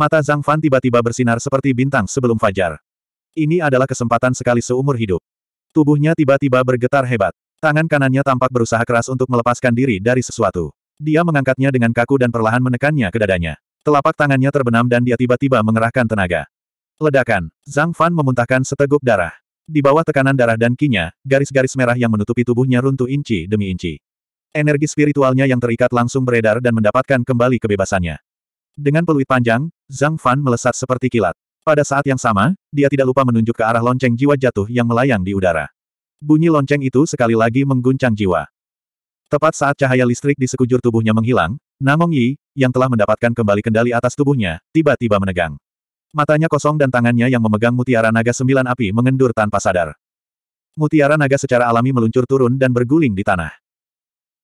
Mata Zhang Fan tiba-tiba bersinar seperti bintang sebelum fajar. Ini adalah kesempatan sekali seumur hidup. Tubuhnya tiba-tiba bergetar hebat. Tangan kanannya tampak berusaha keras untuk melepaskan diri dari sesuatu. Dia mengangkatnya dengan kaku dan perlahan menekannya ke dadanya. Telapak tangannya terbenam dan dia tiba-tiba mengerahkan tenaga. Ledakan. Zhang Fan memuntahkan seteguk darah. Di bawah tekanan darah dan kinya, garis-garis merah yang menutupi tubuhnya runtuh inci demi inci. Energi spiritualnya yang terikat langsung beredar dan mendapatkan kembali kebebasannya. Dengan peluit panjang, Zhang Fan melesat seperti kilat. Pada saat yang sama, dia tidak lupa menunjuk ke arah lonceng jiwa jatuh yang melayang di udara. Bunyi lonceng itu sekali lagi mengguncang jiwa. Tepat saat cahaya listrik di sekujur tubuhnya menghilang, Namong Yi, yang telah mendapatkan kembali kendali atas tubuhnya, tiba-tiba menegang. Matanya kosong dan tangannya yang memegang mutiara naga sembilan api mengendur tanpa sadar. Mutiara naga secara alami meluncur turun dan berguling di tanah.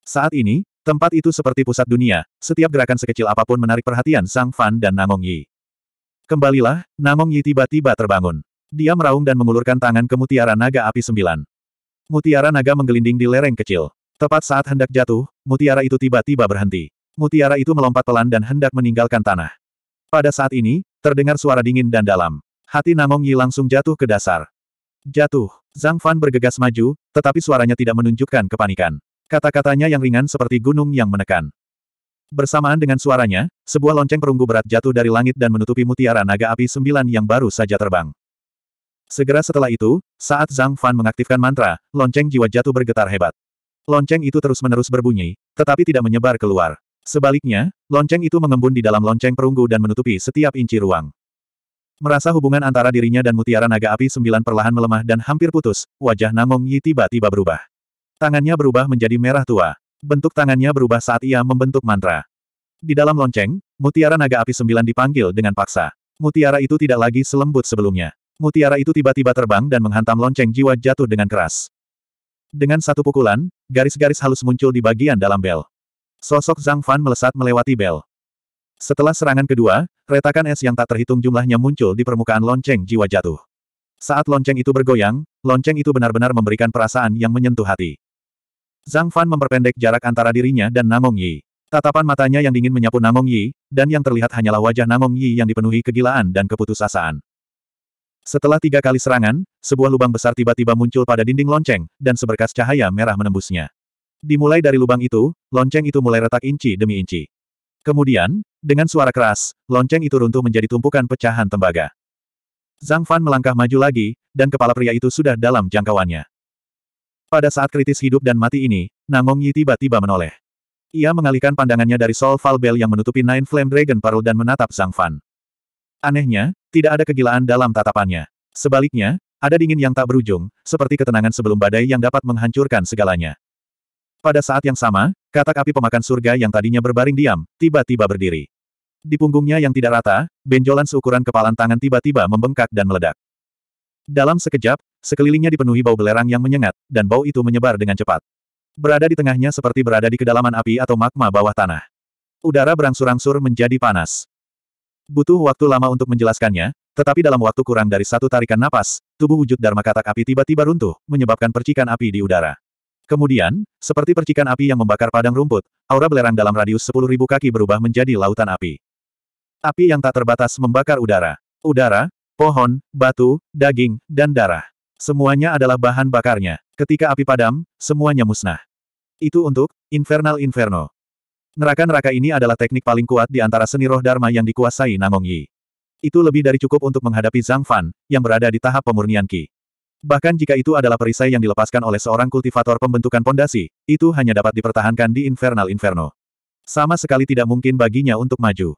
Saat ini, Tempat itu seperti pusat dunia, setiap gerakan sekecil apapun menarik perhatian Sang Fan dan Namong Yi. Kembalilah, Namong Yi tiba-tiba terbangun. Dia meraung dan mengulurkan tangan ke mutiara naga api sembilan. Mutiara naga menggelinding di lereng kecil. Tepat saat hendak jatuh, mutiara itu tiba-tiba berhenti. Mutiara itu melompat pelan dan hendak meninggalkan tanah. Pada saat ini, terdengar suara dingin dan dalam. Hati Namong Yi langsung jatuh ke dasar. Jatuh. Zhang Fan bergegas maju, tetapi suaranya tidak menunjukkan kepanikan. Kata-katanya yang ringan seperti gunung yang menekan. Bersamaan dengan suaranya, sebuah lonceng perunggu berat jatuh dari langit dan menutupi mutiara naga api sembilan yang baru saja terbang. Segera setelah itu, saat Zhang Fan mengaktifkan mantra, lonceng jiwa jatuh bergetar hebat. Lonceng itu terus-menerus berbunyi, tetapi tidak menyebar keluar. Sebaliknya, lonceng itu mengembun di dalam lonceng perunggu dan menutupi setiap inci ruang. Merasa hubungan antara dirinya dan mutiara naga api sembilan perlahan melemah dan hampir putus, wajah Namong Yi tiba-tiba berubah. Tangannya berubah menjadi merah tua. Bentuk tangannya berubah saat ia membentuk mantra. Di dalam lonceng, mutiara naga api sembilan dipanggil dengan paksa. Mutiara itu tidak lagi selembut sebelumnya. Mutiara itu tiba-tiba terbang dan menghantam lonceng jiwa jatuh dengan keras. Dengan satu pukulan, garis-garis halus muncul di bagian dalam bel. Sosok Zhang Fan melesat melewati bel. Setelah serangan kedua, retakan es yang tak terhitung jumlahnya muncul di permukaan lonceng jiwa jatuh. Saat lonceng itu bergoyang, lonceng itu benar-benar memberikan perasaan yang menyentuh hati. Zhang Fan memperpendek jarak antara dirinya dan Namong Yi. Tatapan matanya yang dingin menyapu Namong Yi, dan yang terlihat hanyalah wajah Namong Yi yang dipenuhi kegilaan dan keputusasaan. Setelah tiga kali serangan, sebuah lubang besar tiba-tiba muncul pada dinding lonceng, dan seberkas cahaya merah menembusnya. Dimulai dari lubang itu, lonceng itu mulai retak inci demi inci. Kemudian, dengan suara keras, lonceng itu runtuh menjadi tumpukan pecahan tembaga. Zhang Fan melangkah maju lagi, dan kepala pria itu sudah dalam jangkauannya. Pada saat kritis hidup dan mati ini, Nangong Yi tiba-tiba menoleh. Ia mengalihkan pandangannya dari Soul Bell yang menutupi Nine Flame Dragon Pearl dan menatap Zhang Fan. Anehnya, tidak ada kegilaan dalam tatapannya. Sebaliknya, ada dingin yang tak berujung, seperti ketenangan sebelum badai yang dapat menghancurkan segalanya. Pada saat yang sama, katak api pemakan surga yang tadinya berbaring diam, tiba-tiba berdiri. Di punggungnya yang tidak rata, benjolan seukuran kepalan tangan tiba-tiba membengkak dan meledak. Dalam sekejap, sekelilingnya dipenuhi bau belerang yang menyengat, dan bau itu menyebar dengan cepat. Berada di tengahnya seperti berada di kedalaman api atau magma bawah tanah. Udara berangsur-angsur menjadi panas. Butuh waktu lama untuk menjelaskannya, tetapi dalam waktu kurang dari satu tarikan napas, tubuh wujud Dharma Katak api tiba-tiba runtuh, menyebabkan percikan api di udara. Kemudian, seperti percikan api yang membakar padang rumput, aura belerang dalam radius sepuluh ribu kaki berubah menjadi lautan api. Api yang tak terbatas membakar udara. Udara, pohon, batu, daging, dan darah. Semuanya adalah bahan bakarnya. Ketika api padam, semuanya musnah. Itu untuk Infernal Inferno. Neraka-neraka ini adalah teknik paling kuat di antara seni roh Dharma yang dikuasai Namong Yi. Itu lebih dari cukup untuk menghadapi Zhang Fan, yang berada di tahap pemurnian Qi. Bahkan jika itu adalah perisai yang dilepaskan oleh seorang kultivator pembentukan pondasi, itu hanya dapat dipertahankan di Infernal Inferno. Sama sekali tidak mungkin baginya untuk maju.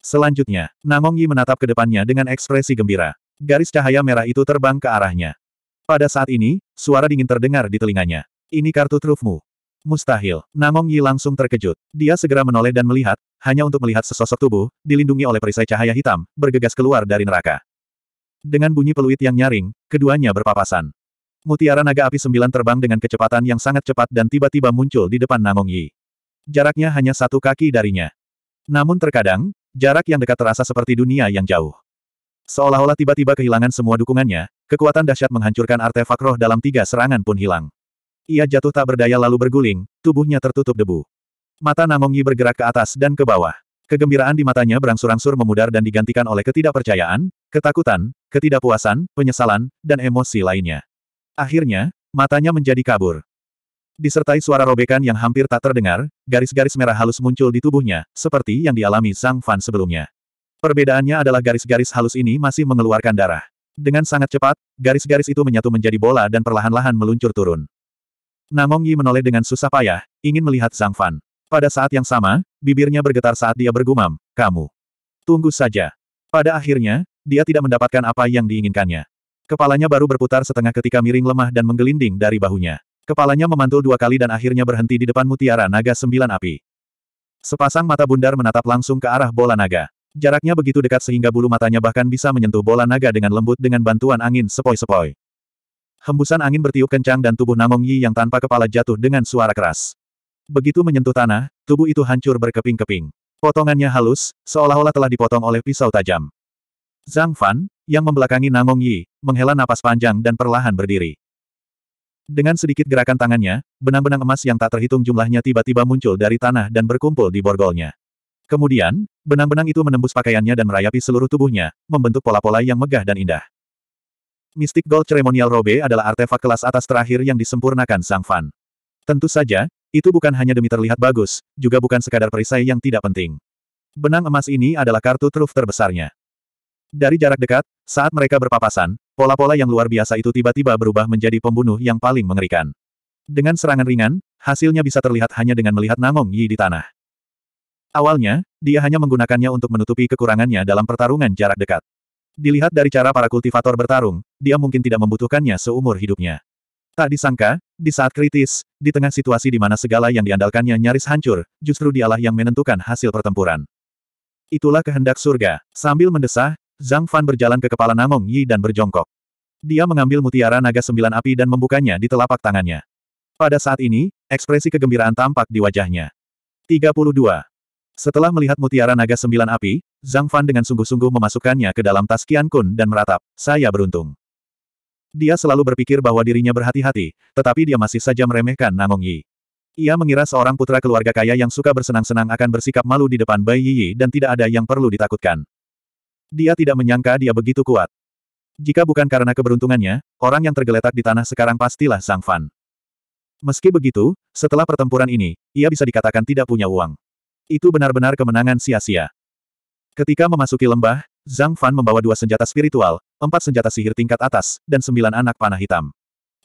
Selanjutnya, Namong Yi menatap ke depannya dengan ekspresi gembira. Garis cahaya merah itu terbang ke arahnya. Pada saat ini, suara dingin terdengar di telinganya. Ini kartu trufmu. Mustahil. Namong Yi langsung terkejut. Dia segera menoleh dan melihat, hanya untuk melihat sesosok tubuh, dilindungi oleh perisai cahaya hitam, bergegas keluar dari neraka. Dengan bunyi peluit yang nyaring, keduanya berpapasan. Mutiara naga api sembilan terbang dengan kecepatan yang sangat cepat dan tiba-tiba muncul di depan Namong Yi. Jaraknya hanya satu kaki darinya. Namun terkadang, Jarak yang dekat terasa seperti dunia yang jauh. Seolah-olah tiba-tiba kehilangan semua dukungannya, kekuatan dahsyat menghancurkan artefak roh dalam tiga serangan pun hilang. Ia jatuh tak berdaya lalu berguling, tubuhnya tertutup debu. Mata Namong bergerak ke atas dan ke bawah. Kegembiraan di matanya berangsur-angsur memudar dan digantikan oleh ketidakpercayaan, ketakutan, ketidakpuasan, penyesalan, dan emosi lainnya. Akhirnya, matanya menjadi kabur disertai suara robekan yang hampir tak terdengar, garis-garis merah halus muncul di tubuhnya, seperti yang dialami Sang Fan sebelumnya. Perbedaannya adalah garis-garis halus ini masih mengeluarkan darah. Dengan sangat cepat, garis-garis itu menyatu menjadi bola dan perlahan-lahan meluncur turun. Namong Yi menoleh dengan susah payah, ingin melihat Sang Fan. Pada saat yang sama, bibirnya bergetar saat dia bergumam, kamu. Tunggu saja. Pada akhirnya, dia tidak mendapatkan apa yang diinginkannya. Kepalanya baru berputar setengah ketika miring lemah dan menggelinding dari bahunya. Kepalanya memantul dua kali dan akhirnya berhenti di depan mutiara naga sembilan api. Sepasang mata bundar menatap langsung ke arah bola naga. Jaraknya begitu dekat sehingga bulu matanya bahkan bisa menyentuh bola naga dengan lembut dengan bantuan angin sepoi-sepoi. Hembusan angin bertiup kencang dan tubuh Namong Yi yang tanpa kepala jatuh dengan suara keras. Begitu menyentuh tanah, tubuh itu hancur berkeping-keping. Potongannya halus, seolah-olah telah dipotong oleh pisau tajam. Zhang Fan, yang membelakangi Namong Yi, menghela napas panjang dan perlahan berdiri. Dengan sedikit gerakan tangannya, benang-benang emas yang tak terhitung jumlahnya tiba-tiba muncul dari tanah dan berkumpul di borgolnya. Kemudian, benang-benang itu menembus pakaiannya dan merayapi seluruh tubuhnya, membentuk pola-pola yang megah dan indah. Mystic Gold Ceremonial Robe adalah artefak kelas atas terakhir yang disempurnakan Sang Fan. Tentu saja, itu bukan hanya demi terlihat bagus, juga bukan sekadar perisai yang tidak penting. Benang emas ini adalah kartu truf terbesarnya. Dari jarak dekat, saat mereka berpapasan, Pola-pola yang luar biasa itu tiba-tiba berubah menjadi pembunuh yang paling mengerikan. Dengan serangan ringan, hasilnya bisa terlihat hanya dengan melihat Namong Yi di tanah. Awalnya, dia hanya menggunakannya untuk menutupi kekurangannya dalam pertarungan jarak dekat. Dilihat dari cara para kultivator bertarung, dia mungkin tidak membutuhkannya seumur hidupnya. Tak disangka, di saat kritis, di tengah situasi di mana segala yang diandalkannya nyaris hancur, justru dialah yang menentukan hasil pertempuran. Itulah kehendak surga. Sambil mendesah, Zhang Fan berjalan ke kepala Namong Yi dan berjongkok. Dia mengambil mutiara naga sembilan api dan membukanya di telapak tangannya. Pada saat ini, ekspresi kegembiraan tampak di wajahnya. 32. Setelah melihat mutiara naga sembilan api, Zhang Fan dengan sungguh-sungguh memasukkannya ke dalam tas Qian Kun dan meratap, saya beruntung. Dia selalu berpikir bahwa dirinya berhati-hati, tetapi dia masih saja meremehkan Namong Yi. Ia mengira seorang putra keluarga kaya yang suka bersenang-senang akan bersikap malu di depan Bai Yi dan tidak ada yang perlu ditakutkan. Dia tidak menyangka dia begitu kuat. Jika bukan karena keberuntungannya, orang yang tergeletak di tanah sekarang pastilah Zhang Fan. Meski begitu, setelah pertempuran ini, ia bisa dikatakan tidak punya uang. Itu benar-benar kemenangan sia-sia. Ketika memasuki lembah, Zhang Fan membawa dua senjata spiritual, empat senjata sihir tingkat atas, dan sembilan anak panah hitam.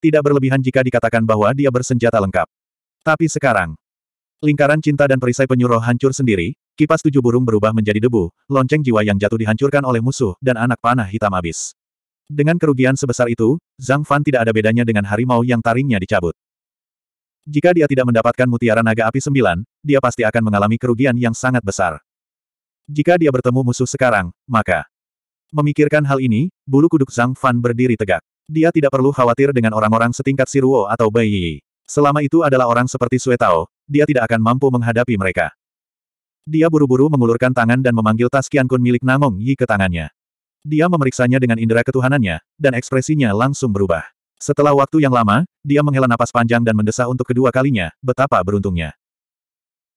Tidak berlebihan jika dikatakan bahwa dia bersenjata lengkap. Tapi sekarang, lingkaran cinta dan perisai penyuruh hancur sendiri, Kipas tujuh burung berubah menjadi debu, lonceng jiwa yang jatuh dihancurkan oleh musuh, dan anak panah hitam abis. Dengan kerugian sebesar itu, Zhang Fan tidak ada bedanya dengan harimau yang taringnya dicabut. Jika dia tidak mendapatkan mutiara naga api sembilan, dia pasti akan mengalami kerugian yang sangat besar. Jika dia bertemu musuh sekarang, maka... Memikirkan hal ini, bulu kuduk Zhang Fan berdiri tegak. Dia tidak perlu khawatir dengan orang-orang setingkat Siruo atau Bai Yi. Selama itu adalah orang seperti Suetao, dia tidak akan mampu menghadapi mereka. Dia buru-buru mengulurkan tangan dan memanggil tas kian Kun milik Namong Yi ke tangannya. Dia memeriksanya dengan indera ketuhanannya, dan ekspresinya langsung berubah. Setelah waktu yang lama, dia menghela napas panjang dan mendesah untuk kedua kalinya, betapa beruntungnya.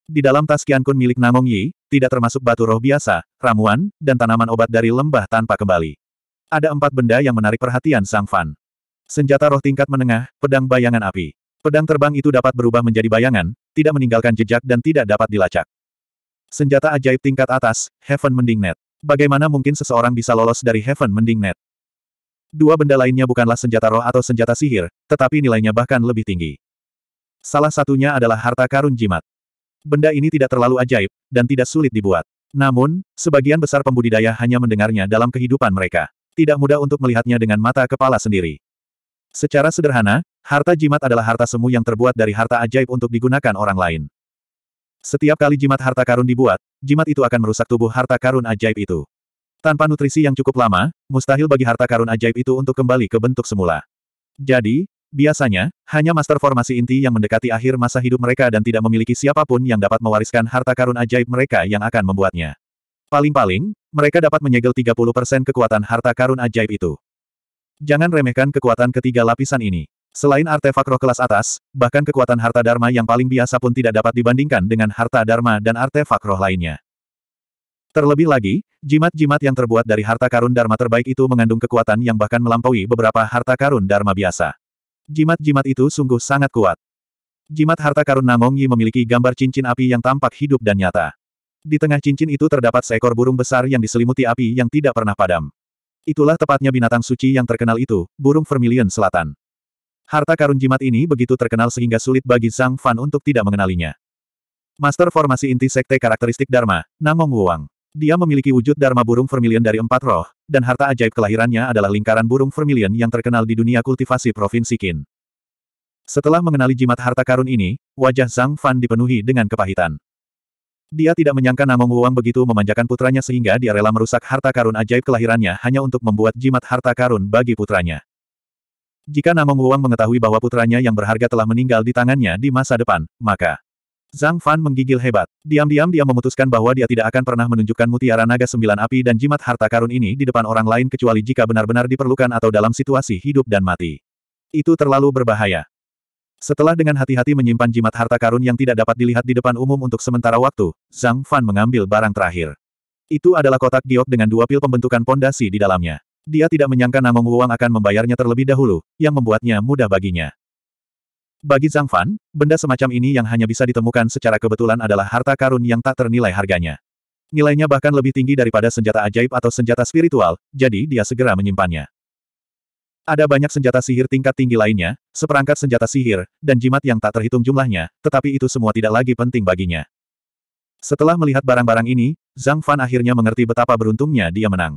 Di dalam tas kian Kun milik Namong Yi, tidak termasuk batu roh biasa, ramuan, dan tanaman obat dari lembah tanpa kembali. Ada empat benda yang menarik perhatian Sang Fan. Senjata roh tingkat menengah, pedang bayangan api. Pedang terbang itu dapat berubah menjadi bayangan, tidak meninggalkan jejak dan tidak dapat dilacak. Senjata ajaib tingkat atas, Heaven Mending Net. Bagaimana mungkin seseorang bisa lolos dari Heaven Mending Net? Dua benda lainnya bukanlah senjata roh atau senjata sihir, tetapi nilainya bahkan lebih tinggi. Salah satunya adalah harta karun jimat. Benda ini tidak terlalu ajaib, dan tidak sulit dibuat. Namun, sebagian besar pembudidaya hanya mendengarnya dalam kehidupan mereka. Tidak mudah untuk melihatnya dengan mata kepala sendiri. Secara sederhana, harta jimat adalah harta semu yang terbuat dari harta ajaib untuk digunakan orang lain. Setiap kali jimat harta karun dibuat, jimat itu akan merusak tubuh harta karun ajaib itu. Tanpa nutrisi yang cukup lama, mustahil bagi harta karun ajaib itu untuk kembali ke bentuk semula. Jadi, biasanya, hanya master formasi inti yang mendekati akhir masa hidup mereka dan tidak memiliki siapapun yang dapat mewariskan harta karun ajaib mereka yang akan membuatnya. Paling-paling, mereka dapat menyegel 30% kekuatan harta karun ajaib itu. Jangan remehkan kekuatan ketiga lapisan ini. Selain artefak roh kelas atas, bahkan kekuatan harta dharma yang paling biasa pun tidak dapat dibandingkan dengan harta dharma dan artefak roh lainnya. Terlebih lagi, jimat-jimat yang terbuat dari harta karun dharma terbaik itu mengandung kekuatan yang bahkan melampaui beberapa harta karun dharma biasa. Jimat-jimat itu sungguh sangat kuat. Jimat harta karun Namong memiliki gambar cincin api yang tampak hidup dan nyata. Di tengah cincin itu terdapat seekor burung besar yang diselimuti api yang tidak pernah padam. Itulah tepatnya binatang suci yang terkenal itu, burung vermilion selatan. Harta karun jimat ini begitu terkenal sehingga sulit bagi Zhang Fan untuk tidak mengenalinya. Master formasi inti sekte karakteristik Dharma, Namong Wuang. Dia memiliki wujud Dharma burung vermilion dari empat roh, dan harta ajaib kelahirannya adalah lingkaran burung vermilion yang terkenal di dunia kultivasi Provinsi Qin. Setelah mengenali jimat harta karun ini, wajah Zhang Fan dipenuhi dengan kepahitan. Dia tidak menyangka Namong Wuang begitu memanjakan putranya sehingga dia rela merusak harta karun ajaib kelahirannya hanya untuk membuat jimat harta karun bagi putranya. Jika Namong Wang mengetahui bahwa putranya yang berharga telah meninggal di tangannya di masa depan, maka Zhang Fan menggigil hebat. Diam-diam dia memutuskan bahwa dia tidak akan pernah menunjukkan mutiara naga sembilan api dan jimat harta karun ini di depan orang lain kecuali jika benar-benar diperlukan atau dalam situasi hidup dan mati. Itu terlalu berbahaya. Setelah dengan hati-hati menyimpan jimat harta karun yang tidak dapat dilihat di depan umum untuk sementara waktu, Zhang Fan mengambil barang terakhir. Itu adalah kotak giok dengan dua pil pembentukan pondasi di dalamnya. Dia tidak menyangka Namong Wuang akan membayarnya terlebih dahulu, yang membuatnya mudah baginya. Bagi Zhang Fan, benda semacam ini yang hanya bisa ditemukan secara kebetulan adalah harta karun yang tak ternilai harganya. Nilainya bahkan lebih tinggi daripada senjata ajaib atau senjata spiritual, jadi dia segera menyimpannya. Ada banyak senjata sihir tingkat tinggi lainnya, seperangkat senjata sihir, dan jimat yang tak terhitung jumlahnya, tetapi itu semua tidak lagi penting baginya. Setelah melihat barang-barang ini, Zhang Fan akhirnya mengerti betapa beruntungnya dia menang.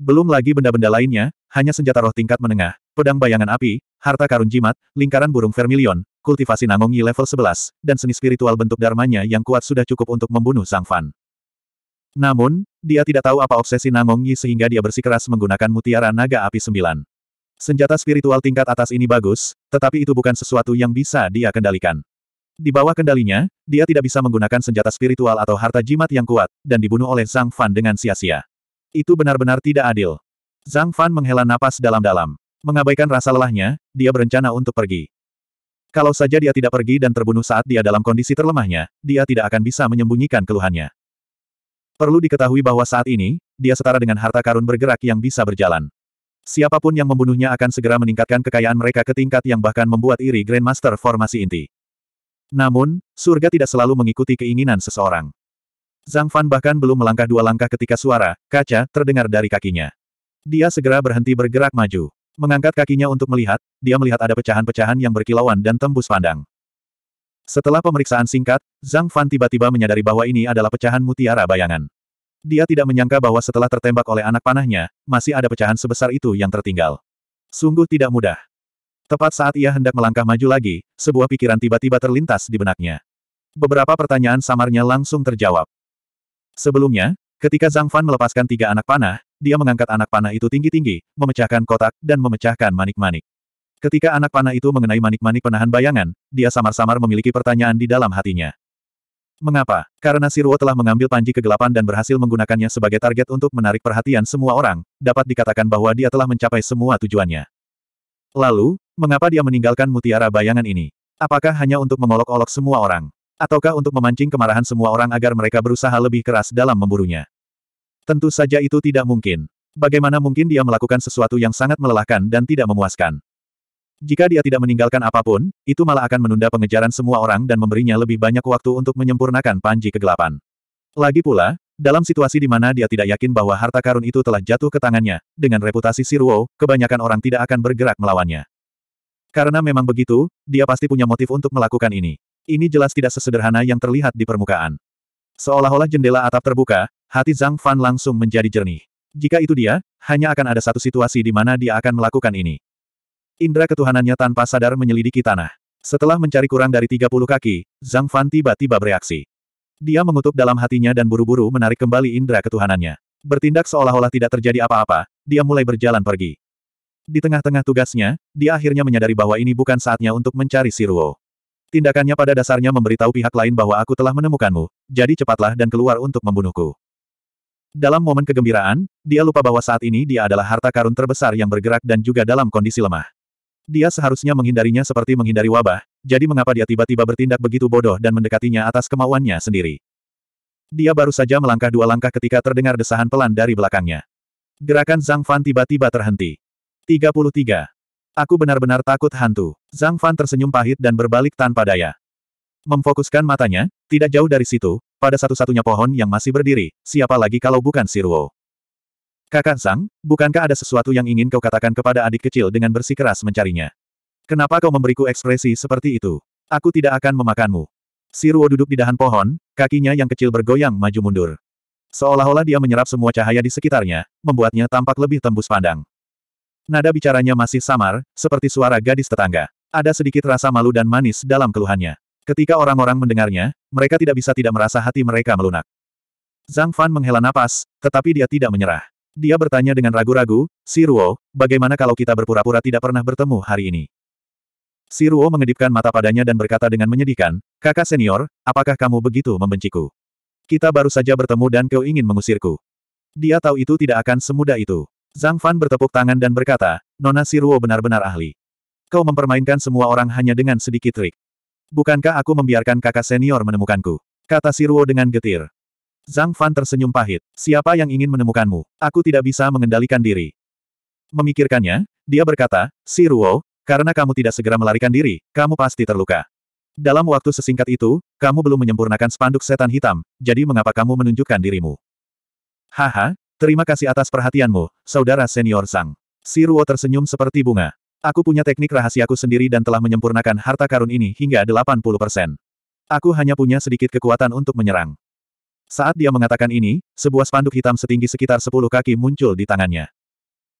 Belum lagi benda-benda lainnya, hanya senjata roh tingkat menengah, pedang bayangan api, harta karun jimat, lingkaran burung vermilion, kultivasi nangongi level 11, dan seni spiritual bentuk dharmanya yang kuat sudah cukup untuk membunuh sang Fan. Namun, dia tidak tahu apa obsesi nangongi sehingga dia bersikeras menggunakan mutiara naga api 9. Senjata spiritual tingkat atas ini bagus, tetapi itu bukan sesuatu yang bisa dia kendalikan. Di bawah kendalinya, dia tidak bisa menggunakan senjata spiritual atau harta jimat yang kuat, dan dibunuh oleh Zhang Fan dengan sia-sia. Itu benar-benar tidak adil. Zhang Fan menghela napas dalam-dalam. Mengabaikan rasa lelahnya, dia berencana untuk pergi. Kalau saja dia tidak pergi dan terbunuh saat dia dalam kondisi terlemahnya, dia tidak akan bisa menyembunyikan keluhannya. Perlu diketahui bahwa saat ini, dia setara dengan harta karun bergerak yang bisa berjalan. Siapapun yang membunuhnya akan segera meningkatkan kekayaan mereka ke tingkat yang bahkan membuat iri Grandmaster formasi inti. Namun, surga tidak selalu mengikuti keinginan seseorang. Zhang Fan bahkan belum melangkah dua langkah ketika suara, kaca, terdengar dari kakinya. Dia segera berhenti bergerak maju. Mengangkat kakinya untuk melihat, dia melihat ada pecahan-pecahan yang berkilauan dan tembus pandang. Setelah pemeriksaan singkat, Zhang Fan tiba-tiba menyadari bahwa ini adalah pecahan mutiara bayangan. Dia tidak menyangka bahwa setelah tertembak oleh anak panahnya, masih ada pecahan sebesar itu yang tertinggal. Sungguh tidak mudah. Tepat saat ia hendak melangkah maju lagi, sebuah pikiran tiba-tiba terlintas di benaknya. Beberapa pertanyaan samarnya langsung terjawab. Sebelumnya, ketika Zhang Fan melepaskan tiga anak panah, dia mengangkat anak panah itu tinggi-tinggi, memecahkan kotak, dan memecahkan manik-manik. Ketika anak panah itu mengenai manik-manik penahan bayangan, dia samar-samar memiliki pertanyaan di dalam hatinya. Mengapa? Karena Sirwo telah mengambil panji kegelapan dan berhasil menggunakannya sebagai target untuk menarik perhatian semua orang, dapat dikatakan bahwa dia telah mencapai semua tujuannya. Lalu, mengapa dia meninggalkan mutiara bayangan ini? Apakah hanya untuk mengolok-olok semua orang? Ataukah untuk memancing kemarahan semua orang agar mereka berusaha lebih keras dalam memburunya? Tentu saja itu tidak mungkin. Bagaimana mungkin dia melakukan sesuatu yang sangat melelahkan dan tidak memuaskan? Jika dia tidak meninggalkan apapun, itu malah akan menunda pengejaran semua orang dan memberinya lebih banyak waktu untuk menyempurnakan panji kegelapan. Lagi pula, dalam situasi di mana dia tidak yakin bahwa harta karun itu telah jatuh ke tangannya, dengan reputasi Siruo, kebanyakan orang tidak akan bergerak melawannya. Karena memang begitu, dia pasti punya motif untuk melakukan ini. Ini jelas tidak sesederhana yang terlihat di permukaan. Seolah-olah jendela atap terbuka, hati Zhang Fan langsung menjadi jernih. Jika itu dia, hanya akan ada satu situasi di mana dia akan melakukan ini. Indra ketuhanannya tanpa sadar menyelidiki tanah. Setelah mencari kurang dari 30 kaki, Zhang Fan tiba-tiba bereaksi. Dia mengutuk dalam hatinya dan buru-buru menarik kembali indra ketuhanannya. Bertindak seolah-olah tidak terjadi apa-apa, dia mulai berjalan pergi. Di tengah-tengah tugasnya, dia akhirnya menyadari bahwa ini bukan saatnya untuk mencari Siruo. Tindakannya pada dasarnya memberitahu pihak lain bahwa aku telah menemukanmu, jadi cepatlah dan keluar untuk membunuhku. Dalam momen kegembiraan, dia lupa bahwa saat ini dia adalah harta karun terbesar yang bergerak dan juga dalam kondisi lemah. Dia seharusnya menghindarinya seperti menghindari wabah, jadi mengapa dia tiba-tiba bertindak begitu bodoh dan mendekatinya atas kemauannya sendiri. Dia baru saja melangkah dua langkah ketika terdengar desahan pelan dari belakangnya. Gerakan Zhang Fan tiba-tiba terhenti. 33. Aku benar-benar takut hantu. Zhang Fan tersenyum pahit dan berbalik tanpa daya. Memfokuskan matanya, tidak jauh dari situ, pada satu-satunya pohon yang masih berdiri, siapa lagi kalau bukan Sirwo. Kakak Zhang, bukankah ada sesuatu yang ingin kau katakan kepada adik kecil dengan bersikeras mencarinya? Kenapa kau memberiku ekspresi seperti itu? Aku tidak akan memakanmu. Sirwo duduk di dahan pohon, kakinya yang kecil bergoyang maju mundur. Seolah-olah dia menyerap semua cahaya di sekitarnya, membuatnya tampak lebih tembus pandang. Nada bicaranya masih samar, seperti suara gadis tetangga. Ada sedikit rasa malu dan manis dalam keluhannya. Ketika orang-orang mendengarnya, mereka tidak bisa tidak merasa hati mereka melunak. Zhang Fan menghela napas, tetapi dia tidak menyerah. Dia bertanya dengan ragu-ragu, Si Ruo, bagaimana kalau kita berpura-pura tidak pernah bertemu hari ini? Si Ruo mengedipkan mata padanya dan berkata dengan menyedihkan, kakak senior, apakah kamu begitu membenciku? Kita baru saja bertemu dan kau ingin mengusirku. Dia tahu itu tidak akan semudah itu. Zhang Fan bertepuk tangan dan berkata, Nona Siruo benar-benar ahli. Kau mempermainkan semua orang hanya dengan sedikit trik. Bukankah aku membiarkan kakak senior menemukanku? Kata Siruo dengan getir. Zhang Fan tersenyum pahit. Siapa yang ingin menemukanmu? Aku tidak bisa mengendalikan diri. Memikirkannya, dia berkata, Siruo, karena kamu tidak segera melarikan diri, kamu pasti terluka. Dalam waktu sesingkat itu, kamu belum menyempurnakan spanduk setan hitam, jadi mengapa kamu menunjukkan dirimu? Haha, Terima kasih atas perhatianmu, saudara senior Sang. Si Ruo tersenyum seperti bunga. Aku punya teknik rahasiaku sendiri dan telah menyempurnakan harta karun ini hingga 80%. Aku hanya punya sedikit kekuatan untuk menyerang. Saat dia mengatakan ini, sebuah spanduk hitam setinggi sekitar 10 kaki muncul di tangannya.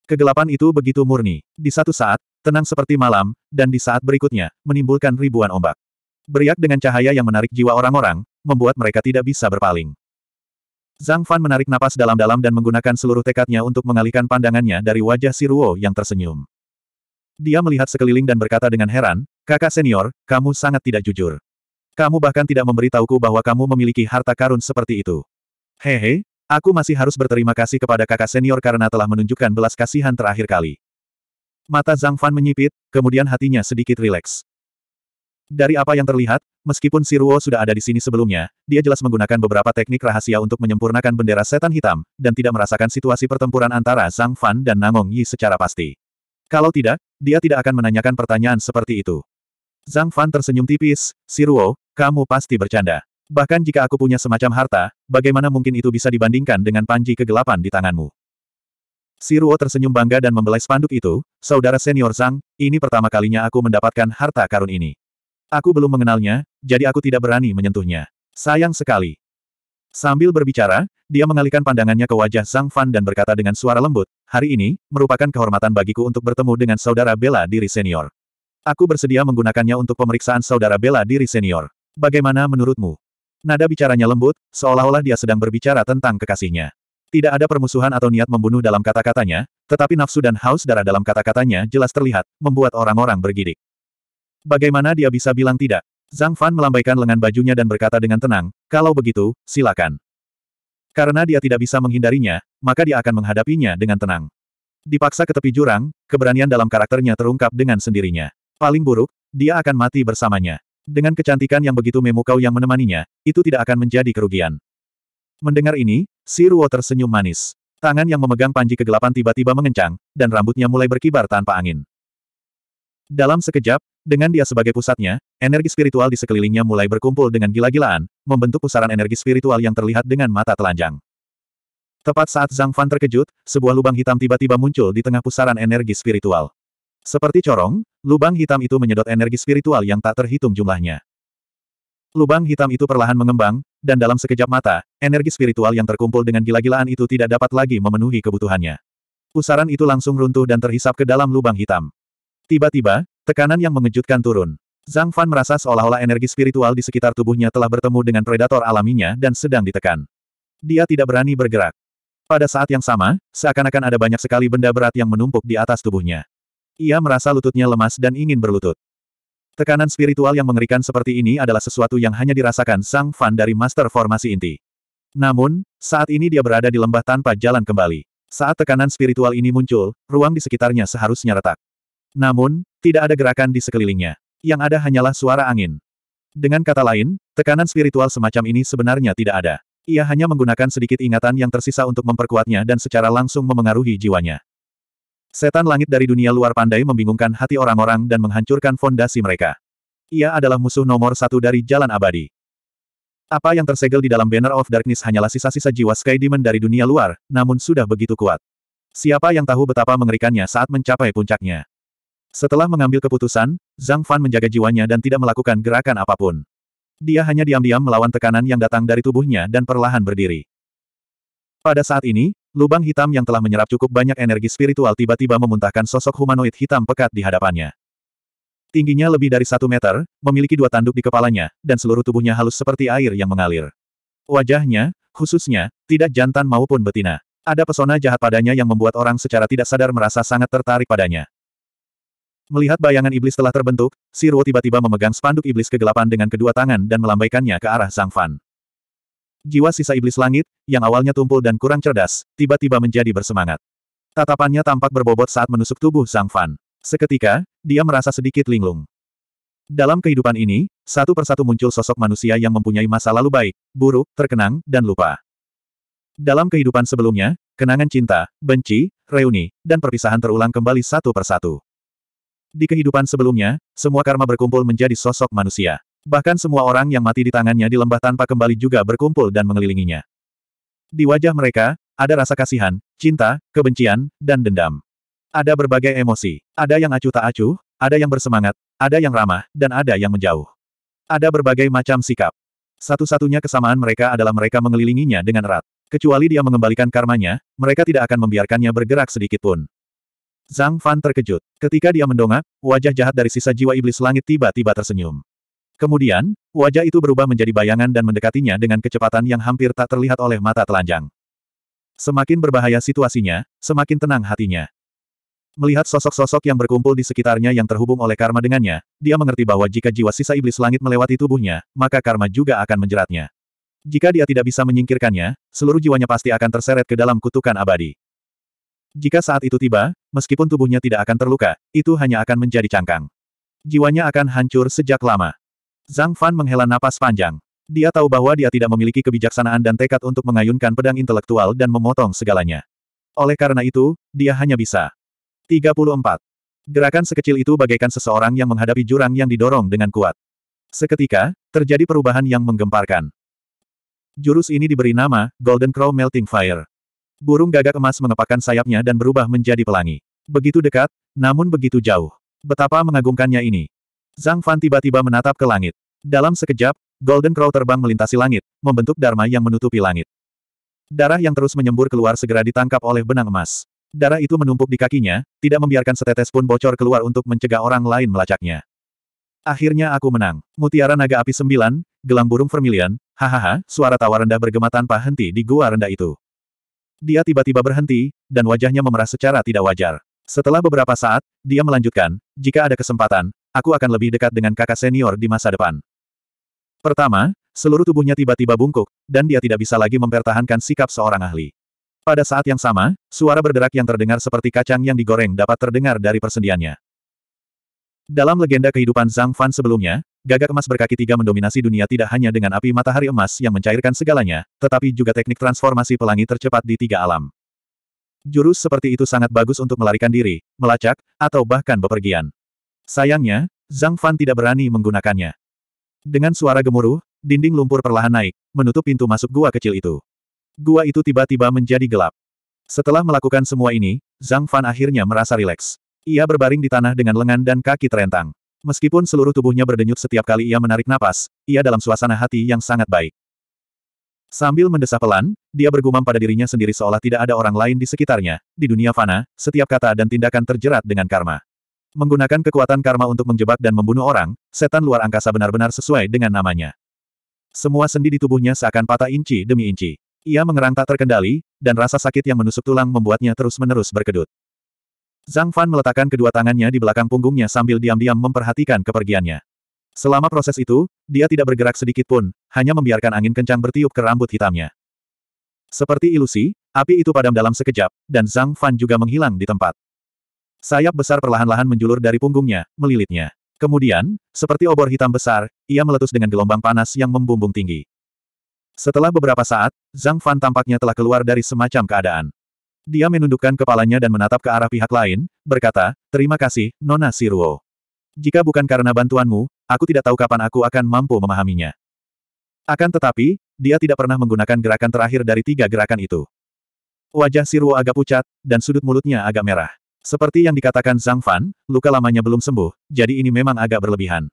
Kegelapan itu begitu murni. Di satu saat, tenang seperti malam, dan di saat berikutnya, menimbulkan ribuan ombak. Beriak dengan cahaya yang menarik jiwa orang-orang, membuat mereka tidak bisa berpaling. Zhang Fan menarik napas dalam-dalam dan menggunakan seluruh tekadnya untuk mengalihkan pandangannya dari wajah si Ruo yang tersenyum. Dia melihat sekeliling dan berkata dengan heran, kakak senior, kamu sangat tidak jujur. Kamu bahkan tidak memberitahuku bahwa kamu memiliki harta karun seperti itu. Hehe, aku masih harus berterima kasih kepada kakak senior karena telah menunjukkan belas kasihan terakhir kali. Mata Zhang Fan menyipit, kemudian hatinya sedikit rileks. Dari apa yang terlihat, meskipun Siruo sudah ada di sini sebelumnya, dia jelas menggunakan beberapa teknik rahasia untuk menyempurnakan bendera setan hitam, dan tidak merasakan situasi pertempuran antara Zhang Fan dan Namong Yi secara pasti. Kalau tidak, dia tidak akan menanyakan pertanyaan seperti itu. Zhang Fan tersenyum tipis, Siruo, kamu pasti bercanda. Bahkan jika aku punya semacam harta, bagaimana mungkin itu bisa dibandingkan dengan panji kegelapan di tanganmu? Siruo tersenyum bangga dan membelai spanduk itu, Saudara senior Zhang, ini pertama kalinya aku mendapatkan harta karun ini. Aku belum mengenalnya, jadi aku tidak berani menyentuhnya. Sayang sekali. Sambil berbicara, dia mengalihkan pandangannya ke wajah Sang Fan dan berkata dengan suara lembut, hari ini, merupakan kehormatan bagiku untuk bertemu dengan saudara bela diri senior. Aku bersedia menggunakannya untuk pemeriksaan saudara bela diri senior. Bagaimana menurutmu? Nada bicaranya lembut, seolah-olah dia sedang berbicara tentang kekasihnya. Tidak ada permusuhan atau niat membunuh dalam kata-katanya, tetapi nafsu dan haus darah dalam kata-katanya jelas terlihat, membuat orang-orang bergidik. Bagaimana dia bisa bilang tidak? Zhang Fan melambaikan lengan bajunya dan berkata dengan tenang, kalau begitu, silakan. Karena dia tidak bisa menghindarinya, maka dia akan menghadapinya dengan tenang. Dipaksa ke tepi jurang, keberanian dalam karakternya terungkap dengan sendirinya. Paling buruk, dia akan mati bersamanya. Dengan kecantikan yang begitu memukau yang menemaninya, itu tidak akan menjadi kerugian. Mendengar ini, si Ruo tersenyum manis. Tangan yang memegang panji kegelapan tiba-tiba mengencang, dan rambutnya mulai berkibar tanpa angin. Dalam sekejap, dengan dia sebagai pusatnya, energi spiritual di sekelilingnya mulai berkumpul dengan gila-gilaan, membentuk pusaran energi spiritual yang terlihat dengan mata telanjang. Tepat saat Zhang Fan terkejut, sebuah lubang hitam tiba-tiba muncul di tengah pusaran energi spiritual. Seperti corong, lubang hitam itu menyedot energi spiritual yang tak terhitung jumlahnya. Lubang hitam itu perlahan mengembang, dan dalam sekejap mata, energi spiritual yang terkumpul dengan gila-gilaan itu tidak dapat lagi memenuhi kebutuhannya. Pusaran itu langsung runtuh dan terhisap ke dalam lubang hitam. Tiba-tiba, Tekanan yang mengejutkan turun. Zhang Fan merasa seolah-olah energi spiritual di sekitar tubuhnya telah bertemu dengan predator alaminya dan sedang ditekan. Dia tidak berani bergerak. Pada saat yang sama, seakan-akan ada banyak sekali benda berat yang menumpuk di atas tubuhnya. Ia merasa lututnya lemas dan ingin berlutut. Tekanan spiritual yang mengerikan seperti ini adalah sesuatu yang hanya dirasakan Zhang Fan dari master formasi inti. Namun, saat ini dia berada di lembah tanpa jalan kembali. Saat tekanan spiritual ini muncul, ruang di sekitarnya seharusnya retak. Namun, tidak ada gerakan di sekelilingnya. Yang ada hanyalah suara angin. Dengan kata lain, tekanan spiritual semacam ini sebenarnya tidak ada. Ia hanya menggunakan sedikit ingatan yang tersisa untuk memperkuatnya dan secara langsung memengaruhi jiwanya. Setan langit dari dunia luar pandai membingungkan hati orang-orang dan menghancurkan fondasi mereka. Ia adalah musuh nomor satu dari jalan abadi. Apa yang tersegel di dalam Banner of Darkness hanyalah sisa-sisa jiwa Sky Demon dari dunia luar, namun sudah begitu kuat. Siapa yang tahu betapa mengerikannya saat mencapai puncaknya. Setelah mengambil keputusan, Zhang Fan menjaga jiwanya dan tidak melakukan gerakan apapun. Dia hanya diam-diam melawan tekanan yang datang dari tubuhnya dan perlahan berdiri. Pada saat ini, lubang hitam yang telah menyerap cukup banyak energi spiritual tiba-tiba memuntahkan sosok humanoid hitam pekat di hadapannya. Tingginya lebih dari satu meter, memiliki dua tanduk di kepalanya, dan seluruh tubuhnya halus seperti air yang mengalir. Wajahnya, khususnya, tidak jantan maupun betina. Ada pesona jahat padanya yang membuat orang secara tidak sadar merasa sangat tertarik padanya. Melihat bayangan iblis telah terbentuk, si tiba-tiba memegang spanduk iblis kegelapan dengan kedua tangan dan melambaikannya ke arah Zhang Fan. Jiwa sisa iblis langit, yang awalnya tumpul dan kurang cerdas, tiba-tiba menjadi bersemangat. Tatapannya tampak berbobot saat menusuk tubuh Zhang Fan. Seketika, dia merasa sedikit linglung. Dalam kehidupan ini, satu persatu muncul sosok manusia yang mempunyai masa lalu baik, buruk, terkenang, dan lupa. Dalam kehidupan sebelumnya, kenangan cinta, benci, reuni, dan perpisahan terulang kembali satu persatu. Di kehidupan sebelumnya, semua karma berkumpul menjadi sosok manusia. Bahkan semua orang yang mati di tangannya di lembah tanpa kembali juga berkumpul dan mengelilinginya. Di wajah mereka, ada rasa kasihan, cinta, kebencian, dan dendam. Ada berbagai emosi. Ada yang acuh tak acuh, ada yang bersemangat, ada yang ramah, dan ada yang menjauh. Ada berbagai macam sikap. Satu-satunya kesamaan mereka adalah mereka mengelilinginya dengan erat. Kecuali dia mengembalikan karmanya, mereka tidak akan membiarkannya bergerak sedikitpun. Zhang Fan terkejut. Ketika dia mendongak, wajah jahat dari sisa jiwa iblis langit tiba-tiba tersenyum. Kemudian, wajah itu berubah menjadi bayangan dan mendekatinya dengan kecepatan yang hampir tak terlihat oleh mata telanjang. Semakin berbahaya situasinya, semakin tenang hatinya. Melihat sosok-sosok yang berkumpul di sekitarnya yang terhubung oleh karma dengannya, dia mengerti bahwa jika jiwa sisa iblis langit melewati tubuhnya, maka karma juga akan menjeratnya. Jika dia tidak bisa menyingkirkannya, seluruh jiwanya pasti akan terseret ke dalam kutukan abadi. Jika saat itu tiba, Meskipun tubuhnya tidak akan terluka, itu hanya akan menjadi cangkang. Jiwanya akan hancur sejak lama. Zhang Fan menghela napas panjang. Dia tahu bahwa dia tidak memiliki kebijaksanaan dan tekad untuk mengayunkan pedang intelektual dan memotong segalanya. Oleh karena itu, dia hanya bisa. 34. Gerakan sekecil itu bagaikan seseorang yang menghadapi jurang yang didorong dengan kuat. Seketika, terjadi perubahan yang menggemparkan. Jurus ini diberi nama, Golden Crow Melting Fire. Burung gagak emas mengepakkan sayapnya dan berubah menjadi pelangi. Begitu dekat, namun begitu jauh. Betapa mengagumkannya ini. Zhang Fan tiba-tiba menatap ke langit. Dalam sekejap, Golden Crow terbang melintasi langit, membentuk Dharma yang menutupi langit. Darah yang terus menyembur keluar segera ditangkap oleh benang emas. Darah itu menumpuk di kakinya, tidak membiarkan setetes pun bocor keluar untuk mencegah orang lain melacaknya. Akhirnya aku menang. Mutiara naga api sembilan, gelang burung vermilion, hahaha, suara tawa rendah bergema tanpa henti di gua rendah itu. Dia tiba-tiba berhenti, dan wajahnya memerah secara tidak wajar. Setelah beberapa saat, dia melanjutkan, jika ada kesempatan, aku akan lebih dekat dengan kakak senior di masa depan. Pertama, seluruh tubuhnya tiba-tiba bungkuk, dan dia tidak bisa lagi mempertahankan sikap seorang ahli. Pada saat yang sama, suara berderak yang terdengar seperti kacang yang digoreng dapat terdengar dari persendiannya. Dalam legenda kehidupan Zhang Fan sebelumnya, gagak emas berkaki tiga mendominasi dunia tidak hanya dengan api matahari emas yang mencairkan segalanya, tetapi juga teknik transformasi pelangi tercepat di tiga alam. Jurus seperti itu sangat bagus untuk melarikan diri, melacak, atau bahkan bepergian. Sayangnya, Zhang Fan tidak berani menggunakannya. Dengan suara gemuruh, dinding lumpur perlahan naik, menutup pintu masuk gua kecil itu. Gua itu tiba-tiba menjadi gelap. Setelah melakukan semua ini, Zhang Fan akhirnya merasa rileks. Ia berbaring di tanah dengan lengan dan kaki terentang. Meskipun seluruh tubuhnya berdenyut setiap kali ia menarik napas, ia dalam suasana hati yang sangat baik. Sambil mendesah pelan, dia bergumam pada dirinya sendiri seolah tidak ada orang lain di sekitarnya. Di dunia fana, setiap kata dan tindakan terjerat dengan karma. Menggunakan kekuatan karma untuk menjebak dan membunuh orang, setan luar angkasa benar-benar sesuai dengan namanya. Semua sendi di tubuhnya seakan patah inci demi inci. Ia mengerang tak terkendali, dan rasa sakit yang menusuk tulang membuatnya terus-menerus berkedut. Zhang Fan meletakkan kedua tangannya di belakang punggungnya sambil diam-diam memperhatikan kepergiannya. Selama proses itu, dia tidak bergerak sedikit pun, hanya membiarkan angin kencang bertiup ke rambut hitamnya. Seperti ilusi, api itu padam dalam sekejap, dan Zhang Fan juga menghilang di tempat. Sayap besar perlahan-lahan menjulur dari punggungnya, melilitnya. Kemudian, seperti obor hitam besar, ia meletus dengan gelombang panas yang membumbung tinggi. Setelah beberapa saat, Zhang Fan tampaknya telah keluar dari semacam keadaan. Dia menundukkan kepalanya dan menatap ke arah pihak lain, berkata, Terima kasih, Nona Siruo. Jika bukan karena bantuanmu, aku tidak tahu kapan aku akan mampu memahaminya. Akan tetapi, dia tidak pernah menggunakan gerakan terakhir dari tiga gerakan itu. Wajah Siruo agak pucat, dan sudut mulutnya agak merah. Seperti yang dikatakan Zhang Fan, luka lamanya belum sembuh, jadi ini memang agak berlebihan.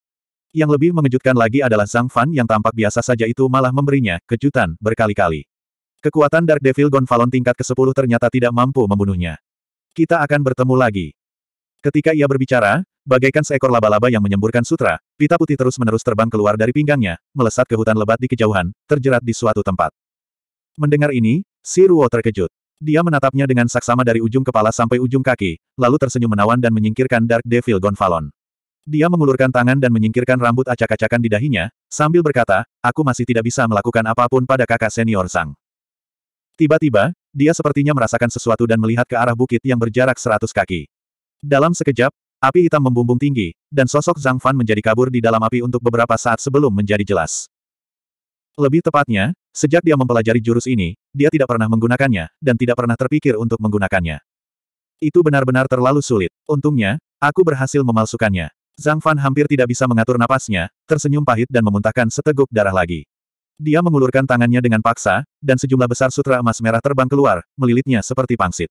Yang lebih mengejutkan lagi adalah Zhang Fan yang tampak biasa saja itu malah memberinya kejutan berkali-kali. Kekuatan Dark Devil Gonvalon tingkat ke-10 ternyata tidak mampu membunuhnya. Kita akan bertemu lagi. Ketika ia berbicara, bagaikan seekor laba-laba yang menyemburkan sutra, pita putih terus-menerus terbang keluar dari pinggangnya, melesat ke hutan lebat di kejauhan, terjerat di suatu tempat. Mendengar ini, si Ruo terkejut. Dia menatapnya dengan saksama dari ujung kepala sampai ujung kaki, lalu tersenyum menawan dan menyingkirkan Dark Devil Gonvalon. Dia mengulurkan tangan dan menyingkirkan rambut acak-acakan di dahinya, sambil berkata, aku masih tidak bisa melakukan apapun pada kakak senior Sang. Tiba-tiba, dia sepertinya merasakan sesuatu dan melihat ke arah bukit yang berjarak seratus kaki. Dalam sekejap, api hitam membumbung tinggi, dan sosok Zhang Fan menjadi kabur di dalam api untuk beberapa saat sebelum menjadi jelas. Lebih tepatnya, sejak dia mempelajari jurus ini, dia tidak pernah menggunakannya, dan tidak pernah terpikir untuk menggunakannya. Itu benar-benar terlalu sulit. Untungnya, aku berhasil memalsukannya. Zhang Fan hampir tidak bisa mengatur napasnya, tersenyum pahit dan memuntahkan seteguk darah lagi. Dia mengulurkan tangannya dengan paksa, dan sejumlah besar sutra emas merah terbang keluar, melilitnya seperti pangsit.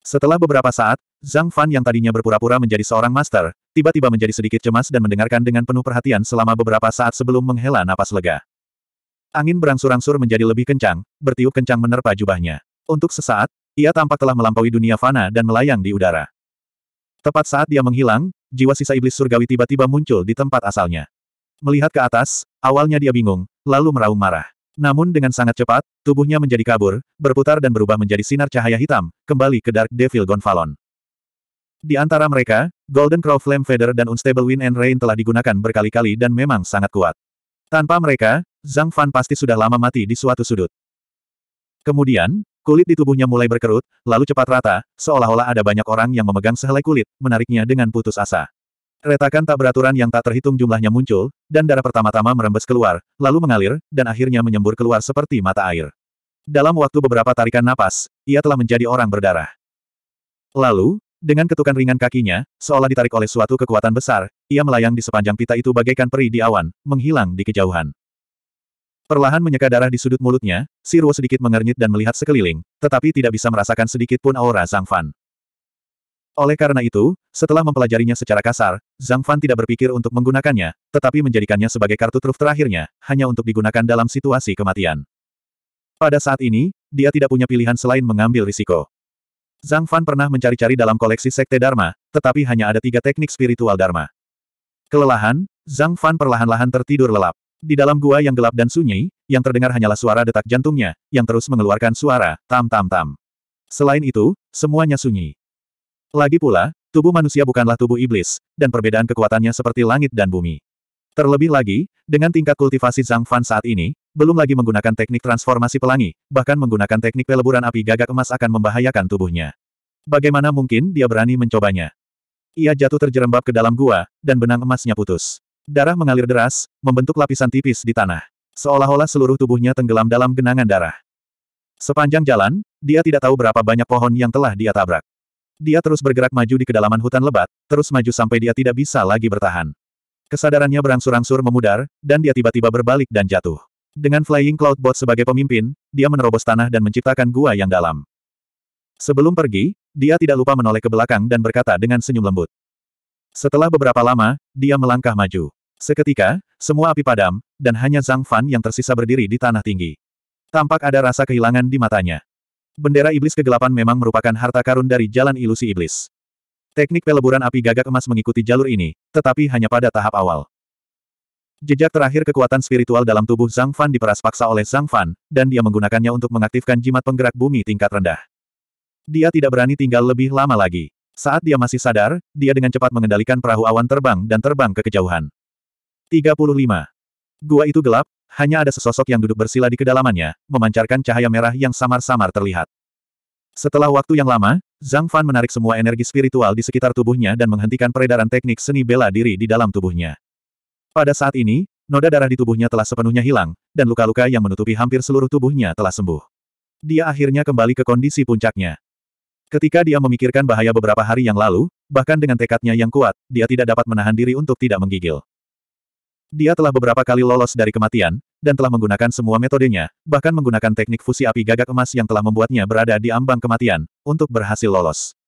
Setelah beberapa saat, Zhang Fan yang tadinya berpura-pura menjadi seorang master, tiba-tiba menjadi sedikit cemas dan mendengarkan dengan penuh perhatian selama beberapa saat sebelum menghela napas lega. Angin berangsur-angsur menjadi lebih kencang, bertiup kencang menerpa jubahnya. Untuk sesaat, ia tampak telah melampaui dunia fana dan melayang di udara. Tepat saat dia menghilang, jiwa sisa iblis surgawi tiba-tiba muncul di tempat asalnya. Melihat ke atas, awalnya dia bingung, lalu meraung marah. Namun dengan sangat cepat, tubuhnya menjadi kabur, berputar dan berubah menjadi sinar cahaya hitam, kembali ke Dark Devil Gonfalon. Di antara mereka, Golden Crow Flame Feather dan Unstable Wind and Rain telah digunakan berkali-kali dan memang sangat kuat. Tanpa mereka, Zhang Fan pasti sudah lama mati di suatu sudut. Kemudian, kulit di tubuhnya mulai berkerut, lalu cepat rata, seolah-olah ada banyak orang yang memegang sehelai kulit, menariknya dengan putus asa. Retakan tak beraturan yang tak terhitung jumlahnya muncul, dan darah pertama-tama merembes keluar, lalu mengalir, dan akhirnya menyembur keluar seperti mata air. Dalam waktu beberapa tarikan napas, ia telah menjadi orang berdarah. Lalu, dengan ketukan ringan kakinya, seolah ditarik oleh suatu kekuatan besar, ia melayang di sepanjang pita itu bagaikan peri di awan, menghilang di kejauhan. Perlahan menyeka darah di sudut mulutnya, Sirwo sedikit mengernyit dan melihat sekeliling, tetapi tidak bisa merasakan sedikit pun aura Zhang Fan. Oleh karena itu, setelah mempelajarinya secara kasar, Zhang Fan tidak berpikir untuk menggunakannya, tetapi menjadikannya sebagai kartu truf terakhirnya, hanya untuk digunakan dalam situasi kematian. Pada saat ini, dia tidak punya pilihan selain mengambil risiko. Zhang Fan pernah mencari-cari dalam koleksi Sekte Dharma, tetapi hanya ada tiga teknik spiritual Dharma. Kelelahan, Zhang Fan perlahan-lahan tertidur lelap. Di dalam gua yang gelap dan sunyi, yang terdengar hanyalah suara detak jantungnya, yang terus mengeluarkan suara, tam-tam-tam. Selain itu, semuanya sunyi. Lagi pula, tubuh manusia bukanlah tubuh iblis, dan perbedaan kekuatannya seperti langit dan bumi. Terlebih lagi, dengan tingkat kultivasi Zhang Fan saat ini, belum lagi menggunakan teknik transformasi pelangi, bahkan menggunakan teknik peleburan api gagak emas akan membahayakan tubuhnya. Bagaimana mungkin dia berani mencobanya? Ia jatuh terjerembab ke dalam gua, dan benang emasnya putus. Darah mengalir deras, membentuk lapisan tipis di tanah. Seolah-olah seluruh tubuhnya tenggelam dalam genangan darah. Sepanjang jalan, dia tidak tahu berapa banyak pohon yang telah dia tabrak. Dia terus bergerak maju di kedalaman hutan lebat, terus maju sampai dia tidak bisa lagi bertahan. Kesadarannya berangsur-angsur memudar, dan dia tiba-tiba berbalik dan jatuh. Dengan Flying Cloud Bot sebagai pemimpin, dia menerobos tanah dan menciptakan gua yang dalam. Sebelum pergi, dia tidak lupa menoleh ke belakang dan berkata dengan senyum lembut. Setelah beberapa lama, dia melangkah maju. Seketika, semua api padam, dan hanya Zhang Fan yang tersisa berdiri di tanah tinggi. Tampak ada rasa kehilangan di matanya. Bendera iblis kegelapan memang merupakan harta karun dari jalan ilusi iblis. Teknik peleburan api gagak emas mengikuti jalur ini, tetapi hanya pada tahap awal. Jejak terakhir kekuatan spiritual dalam tubuh Zhang Fan diperas paksa oleh Zhang Fan, dan dia menggunakannya untuk mengaktifkan jimat penggerak bumi tingkat rendah. Dia tidak berani tinggal lebih lama lagi. Saat dia masih sadar, dia dengan cepat mengendalikan perahu awan terbang dan terbang ke kejauhan. 35. Gua itu gelap, hanya ada sesosok yang duduk bersila di kedalamannya, memancarkan cahaya merah yang samar-samar terlihat. Setelah waktu yang lama, Zhang Fan menarik semua energi spiritual di sekitar tubuhnya dan menghentikan peredaran teknik seni bela diri di dalam tubuhnya. Pada saat ini, noda darah di tubuhnya telah sepenuhnya hilang, dan luka-luka yang menutupi hampir seluruh tubuhnya telah sembuh. Dia akhirnya kembali ke kondisi puncaknya. Ketika dia memikirkan bahaya beberapa hari yang lalu, bahkan dengan tekadnya yang kuat, dia tidak dapat menahan diri untuk tidak menggigil. Dia telah beberapa kali lolos dari kematian, dan telah menggunakan semua metodenya, bahkan menggunakan teknik fusi api gagak emas yang telah membuatnya berada di ambang kematian, untuk berhasil lolos.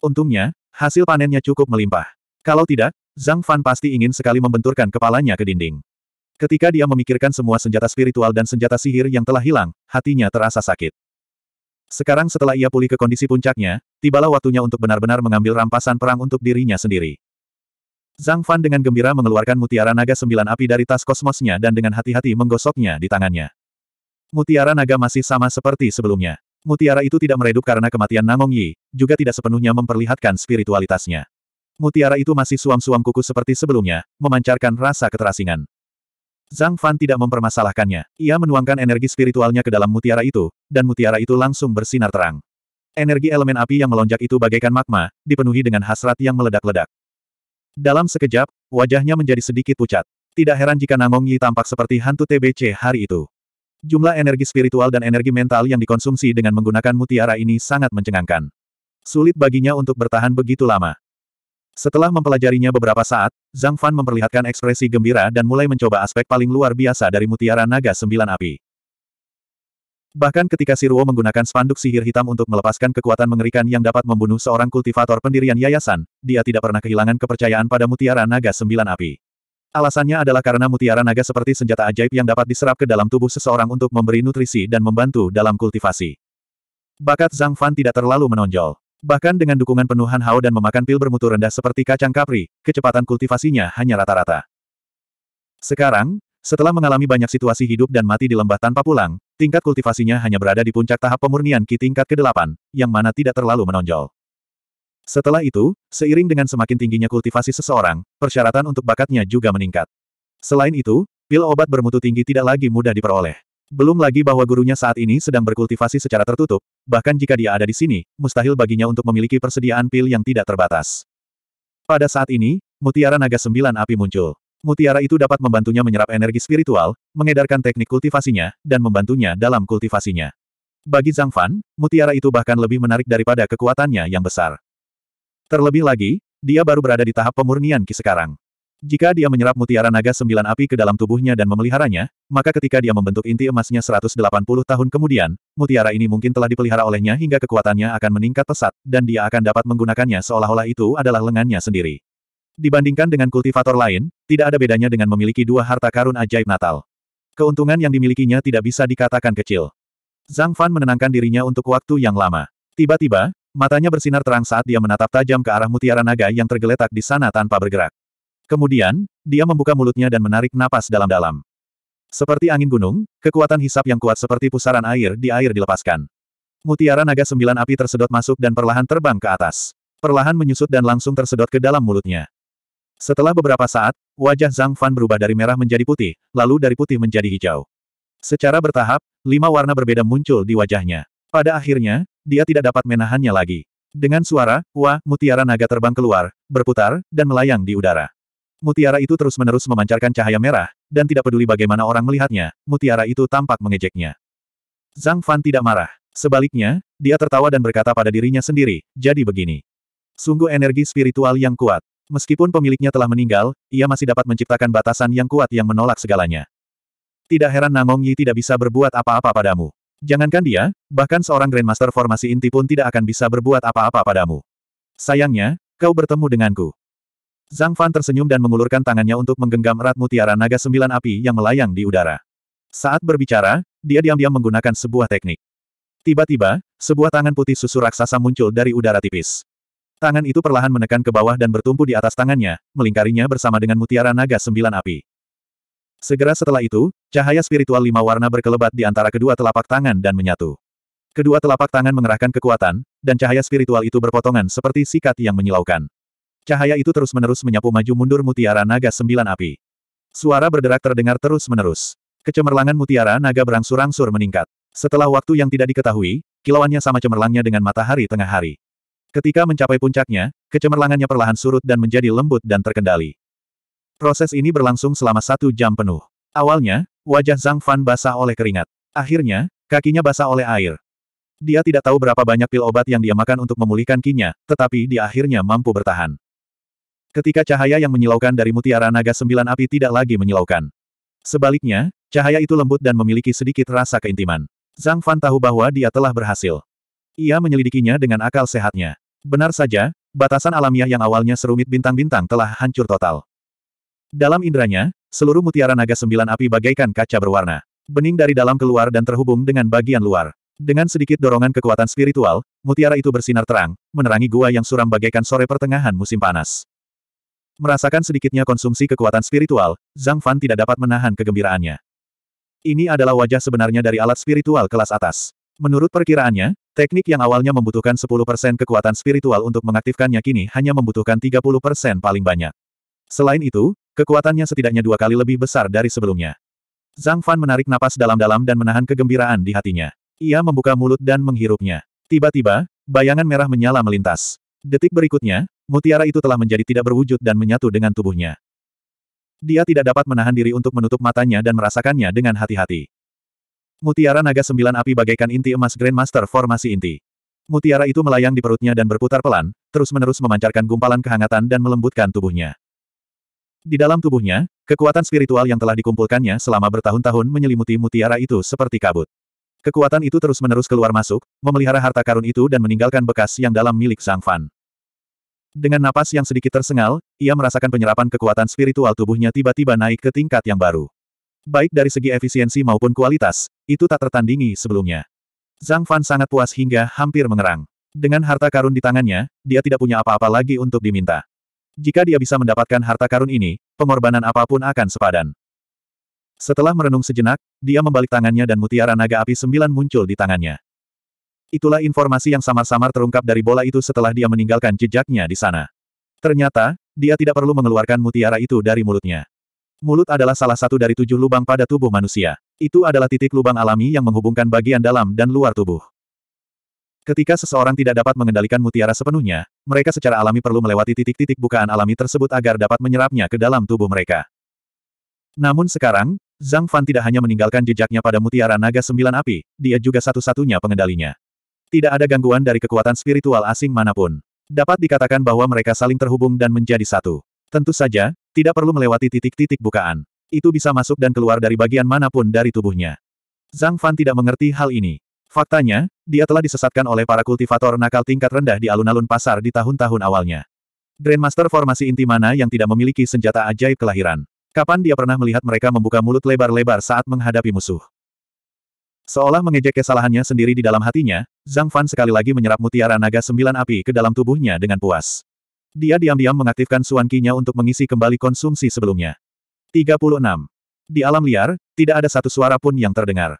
Untungnya, hasil panennya cukup melimpah. Kalau tidak, Zhang Fan pasti ingin sekali membenturkan kepalanya ke dinding. Ketika dia memikirkan semua senjata spiritual dan senjata sihir yang telah hilang, hatinya terasa sakit. Sekarang setelah ia pulih ke kondisi puncaknya, tibalah waktunya untuk benar-benar mengambil rampasan perang untuk dirinya sendiri. Zhang Fan dengan gembira mengeluarkan mutiara naga sembilan api dari tas kosmosnya dan dengan hati-hati menggosoknya di tangannya. Mutiara naga masih sama seperti sebelumnya. Mutiara itu tidak meredup karena kematian Namong Yi, juga tidak sepenuhnya memperlihatkan spiritualitasnya. Mutiara itu masih suam-suam kuku seperti sebelumnya, memancarkan rasa keterasingan. Zhang Fan tidak mempermasalahkannya. Ia menuangkan energi spiritualnya ke dalam mutiara itu, dan mutiara itu langsung bersinar terang. Energi elemen api yang melonjak itu bagaikan magma, dipenuhi dengan hasrat yang meledak-ledak. Dalam sekejap, wajahnya menjadi sedikit pucat. Tidak heran jika Nangong Yi tampak seperti hantu TBC hari itu. Jumlah energi spiritual dan energi mental yang dikonsumsi dengan menggunakan mutiara ini sangat mencengangkan. Sulit baginya untuk bertahan begitu lama. Setelah mempelajarinya beberapa saat, Zhang Fan memperlihatkan ekspresi gembira dan mulai mencoba aspek paling luar biasa dari mutiara naga sembilan api. Bahkan ketika Siruo menggunakan spanduk sihir hitam untuk melepaskan kekuatan mengerikan yang dapat membunuh seorang kultivator pendirian yayasan, dia tidak pernah kehilangan kepercayaan pada mutiara naga sembilan api. Alasannya adalah karena mutiara naga seperti senjata ajaib yang dapat diserap ke dalam tubuh seseorang untuk memberi nutrisi dan membantu dalam kultivasi. Bakat Zhang Fan tidak terlalu menonjol. Bahkan dengan dukungan penuh Han Hao dan memakan pil bermutu rendah seperti kacang kapri, kecepatan kultivasinya hanya rata-rata. Sekarang, setelah mengalami banyak situasi hidup dan mati di lembah tanpa pulang, Tingkat kultivasinya hanya berada di puncak tahap pemurnian Ki tingkat ke-8, yang mana tidak terlalu menonjol. Setelah itu, seiring dengan semakin tingginya kultivasi seseorang, persyaratan untuk bakatnya juga meningkat. Selain itu, pil obat bermutu tinggi tidak lagi mudah diperoleh. Belum lagi bahwa gurunya saat ini sedang berkultivasi secara tertutup, bahkan jika dia ada di sini, mustahil baginya untuk memiliki persediaan pil yang tidak terbatas. Pada saat ini, mutiara naga sembilan api muncul. Mutiara itu dapat membantunya menyerap energi spiritual, mengedarkan teknik kultivasinya, dan membantunya dalam kultivasinya. Bagi Zhang Fan, mutiara itu bahkan lebih menarik daripada kekuatannya yang besar. Terlebih lagi, dia baru berada di tahap pemurnian Ki sekarang. Jika dia menyerap mutiara naga sembilan api ke dalam tubuhnya dan memeliharanya, maka ketika dia membentuk inti emasnya 180 tahun kemudian, mutiara ini mungkin telah dipelihara olehnya hingga kekuatannya akan meningkat pesat, dan dia akan dapat menggunakannya seolah-olah itu adalah lengannya sendiri. Dibandingkan dengan kultivator lain, tidak ada bedanya dengan memiliki dua harta karun ajaib Natal. Keuntungan yang dimilikinya tidak bisa dikatakan kecil. Zhang Fan menenangkan dirinya untuk waktu yang lama. Tiba-tiba, matanya bersinar terang saat dia menatap tajam ke arah mutiara naga yang tergeletak di sana tanpa bergerak. Kemudian, dia membuka mulutnya dan menarik napas dalam-dalam. Seperti angin gunung, kekuatan hisap yang kuat seperti pusaran air di air dilepaskan. Mutiara naga sembilan api tersedot masuk dan perlahan terbang ke atas. Perlahan menyusut dan langsung tersedot ke dalam mulutnya. Setelah beberapa saat, wajah Zhang Fan berubah dari merah menjadi putih, lalu dari putih menjadi hijau. Secara bertahap, lima warna berbeda muncul di wajahnya. Pada akhirnya, dia tidak dapat menahannya lagi. Dengan suara, wah, mutiara naga terbang keluar, berputar, dan melayang di udara. Mutiara itu terus-menerus memancarkan cahaya merah, dan tidak peduli bagaimana orang melihatnya, mutiara itu tampak mengejeknya. Zhang Fan tidak marah. Sebaliknya, dia tertawa dan berkata pada dirinya sendiri, jadi begini. Sungguh energi spiritual yang kuat. Meskipun pemiliknya telah meninggal, ia masih dapat menciptakan batasan yang kuat yang menolak segalanya. Tidak heran Namong Yi tidak bisa berbuat apa-apa padamu. Jangankan dia, bahkan seorang Grandmaster formasi inti pun tidak akan bisa berbuat apa-apa padamu. Sayangnya, kau bertemu denganku. Zhang Fan tersenyum dan mengulurkan tangannya untuk menggenggam erat mutiara naga sembilan api yang melayang di udara. Saat berbicara, dia diam-diam menggunakan sebuah teknik. Tiba-tiba, sebuah tangan putih susu raksasa muncul dari udara tipis. Tangan itu perlahan menekan ke bawah dan bertumpu di atas tangannya, melingkarinya bersama dengan mutiara naga sembilan api. Segera setelah itu, cahaya spiritual lima warna berkelebat di antara kedua telapak tangan dan menyatu. Kedua telapak tangan mengerahkan kekuatan, dan cahaya spiritual itu berpotongan seperti sikat yang menyilaukan. Cahaya itu terus-menerus menyapu maju mundur mutiara naga sembilan api. Suara berderak terdengar terus-menerus. Kecemerlangan mutiara naga berangsur-angsur meningkat. Setelah waktu yang tidak diketahui, kilauannya sama cemerlangnya dengan matahari tengah hari. Ketika mencapai puncaknya, kecemerlangannya perlahan surut dan menjadi lembut dan terkendali. Proses ini berlangsung selama satu jam penuh. Awalnya, wajah Zhang Fan basah oleh keringat. Akhirnya, kakinya basah oleh air. Dia tidak tahu berapa banyak pil obat yang dia makan untuk memulihkan kinya, tetapi dia akhirnya mampu bertahan. Ketika cahaya yang menyilaukan dari mutiara naga sembilan api tidak lagi menyilaukan. Sebaliknya, cahaya itu lembut dan memiliki sedikit rasa keintiman. Zhang Fan tahu bahwa dia telah berhasil. Ia menyelidikinya dengan akal sehatnya. Benar saja, batasan alamiah yang awalnya serumit bintang-bintang telah hancur total. Dalam indranya, seluruh mutiara naga sembilan api bagaikan kaca berwarna. Bening dari dalam keluar dan terhubung dengan bagian luar. Dengan sedikit dorongan kekuatan spiritual, mutiara itu bersinar terang, menerangi gua yang suram bagaikan sore pertengahan musim panas. Merasakan sedikitnya konsumsi kekuatan spiritual, Zhang Fan tidak dapat menahan kegembiraannya. Ini adalah wajah sebenarnya dari alat spiritual kelas atas. Menurut perkiraannya, teknik yang awalnya membutuhkan 10% kekuatan spiritual untuk mengaktifkannya kini hanya membutuhkan 30% paling banyak. Selain itu, kekuatannya setidaknya dua kali lebih besar dari sebelumnya. Zhang Fan menarik napas dalam-dalam dan menahan kegembiraan di hatinya. Ia membuka mulut dan menghirupnya. Tiba-tiba, bayangan merah menyala melintas. Detik berikutnya, mutiara itu telah menjadi tidak berwujud dan menyatu dengan tubuhnya. Dia tidak dapat menahan diri untuk menutup matanya dan merasakannya dengan hati-hati. Mutiara naga sembilan api bagaikan inti emas Grandmaster formasi inti. Mutiara itu melayang di perutnya dan berputar pelan, terus-menerus memancarkan gumpalan kehangatan dan melembutkan tubuhnya. Di dalam tubuhnya, kekuatan spiritual yang telah dikumpulkannya selama bertahun-tahun menyelimuti mutiara itu seperti kabut. Kekuatan itu terus-menerus keluar masuk, memelihara harta karun itu dan meninggalkan bekas yang dalam milik Sang Fan. Dengan napas yang sedikit tersengal, ia merasakan penyerapan kekuatan spiritual tubuhnya tiba-tiba naik ke tingkat yang baru. Baik dari segi efisiensi maupun kualitas, itu tak tertandingi sebelumnya. Zhang Fan sangat puas hingga hampir mengerang. Dengan harta karun di tangannya, dia tidak punya apa-apa lagi untuk diminta. Jika dia bisa mendapatkan harta karun ini, pengorbanan apapun akan sepadan. Setelah merenung sejenak, dia membalik tangannya dan mutiara naga api sembilan muncul di tangannya. Itulah informasi yang samar-samar terungkap dari bola itu setelah dia meninggalkan jejaknya di sana. Ternyata, dia tidak perlu mengeluarkan mutiara itu dari mulutnya. Mulut adalah salah satu dari tujuh lubang pada tubuh manusia. Itu adalah titik lubang alami yang menghubungkan bagian dalam dan luar tubuh. Ketika seseorang tidak dapat mengendalikan mutiara sepenuhnya, mereka secara alami perlu melewati titik-titik bukaan alami tersebut agar dapat menyerapnya ke dalam tubuh mereka. Namun sekarang, Zhang Fan tidak hanya meninggalkan jejaknya pada mutiara naga sembilan api, dia juga satu-satunya pengendalinya. Tidak ada gangguan dari kekuatan spiritual asing manapun. Dapat dikatakan bahwa mereka saling terhubung dan menjadi satu. Tentu saja, tidak perlu melewati titik-titik bukaan. Itu bisa masuk dan keluar dari bagian manapun dari tubuhnya. Zhang Fan tidak mengerti hal ini. Faktanya, dia telah disesatkan oleh para kultivator nakal tingkat rendah di alun-alun pasar di tahun-tahun awalnya. Grandmaster formasi inti mana yang tidak memiliki senjata ajaib kelahiran? Kapan dia pernah melihat mereka membuka mulut lebar-lebar saat menghadapi musuh? Seolah mengejek kesalahannya sendiri di dalam hatinya, Zhang Fan sekali lagi menyerap mutiara naga sembilan api ke dalam tubuhnya dengan puas. Dia diam-diam mengaktifkan suankinya untuk mengisi kembali konsumsi sebelumnya. 36. Di alam liar, tidak ada satu suara pun yang terdengar.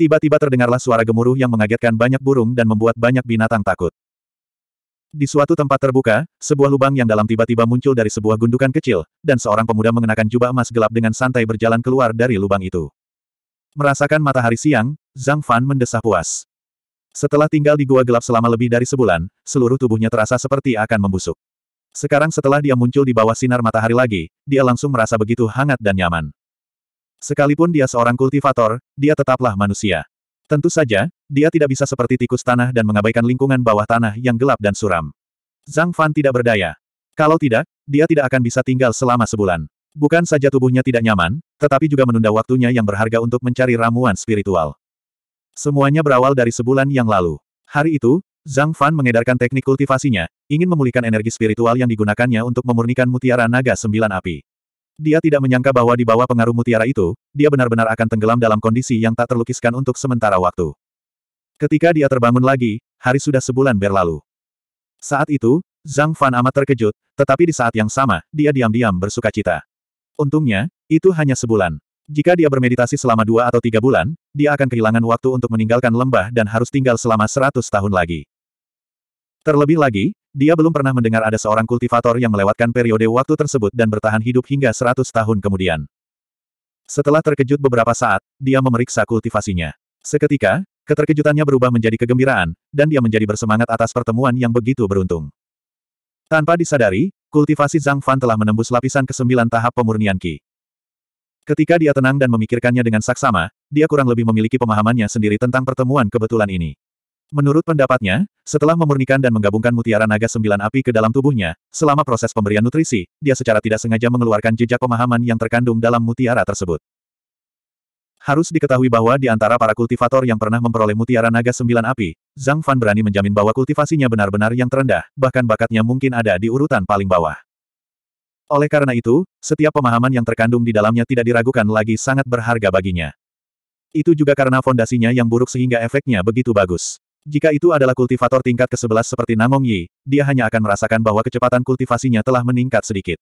Tiba-tiba terdengarlah suara gemuruh yang mengagetkan banyak burung dan membuat banyak binatang takut. Di suatu tempat terbuka, sebuah lubang yang dalam tiba-tiba muncul dari sebuah gundukan kecil, dan seorang pemuda mengenakan jubah emas gelap dengan santai berjalan keluar dari lubang itu. Merasakan matahari siang, Zhang Fan mendesah puas. Setelah tinggal di gua gelap selama lebih dari sebulan, seluruh tubuhnya terasa seperti akan membusuk. Sekarang setelah dia muncul di bawah sinar matahari lagi, dia langsung merasa begitu hangat dan nyaman. Sekalipun dia seorang kultivator, dia tetaplah manusia. Tentu saja, dia tidak bisa seperti tikus tanah dan mengabaikan lingkungan bawah tanah yang gelap dan suram. Zhang Fan tidak berdaya. Kalau tidak, dia tidak akan bisa tinggal selama sebulan. Bukan saja tubuhnya tidak nyaman, tetapi juga menunda waktunya yang berharga untuk mencari ramuan spiritual. Semuanya berawal dari sebulan yang lalu. Hari itu, Zhang Fan mengedarkan teknik kultivasinya, ingin memulihkan energi spiritual yang digunakannya untuk memurnikan mutiara naga sembilan api. Dia tidak menyangka bahwa di bawah pengaruh mutiara itu, dia benar-benar akan tenggelam dalam kondisi yang tak terlukiskan untuk sementara waktu. Ketika dia terbangun lagi, hari sudah sebulan berlalu. Saat itu, Zhang Fan amat terkejut, tetapi di saat yang sama, dia diam-diam bersuka cita. Untungnya, itu hanya sebulan. Jika dia bermeditasi selama dua atau tiga bulan, dia akan kehilangan waktu untuk meninggalkan lembah dan harus tinggal selama seratus tahun lagi. Terlebih lagi, dia belum pernah mendengar ada seorang kultivator yang melewatkan periode waktu tersebut dan bertahan hidup hingga seratus tahun kemudian. Setelah terkejut beberapa saat, dia memeriksa kultivasinya. Seketika, keterkejutannya berubah menjadi kegembiraan, dan dia menjadi bersemangat atas pertemuan yang begitu beruntung. Tanpa disadari, kultivasi Zhang Fan telah menembus lapisan kesembilan tahap pemurnian Qi. Ketika dia tenang dan memikirkannya dengan saksama, dia kurang lebih memiliki pemahamannya sendiri tentang pertemuan kebetulan ini. Menurut pendapatnya, setelah memurnikan dan menggabungkan mutiara naga sembilan api ke dalam tubuhnya, selama proses pemberian nutrisi, dia secara tidak sengaja mengeluarkan jejak pemahaman yang terkandung dalam mutiara tersebut. Harus diketahui bahwa di antara para kultivator yang pernah memperoleh mutiara naga sembilan api, Zhang Fan berani menjamin bahwa kultivasinya benar-benar yang terendah, bahkan bakatnya mungkin ada di urutan paling bawah. Oleh karena itu, setiap pemahaman yang terkandung di dalamnya tidak diragukan lagi sangat berharga baginya. Itu juga karena fondasinya yang buruk sehingga efeknya begitu bagus. Jika itu adalah kultivator tingkat ke-11 seperti Namong Yi, dia hanya akan merasakan bahwa kecepatan kultivasinya telah meningkat sedikit.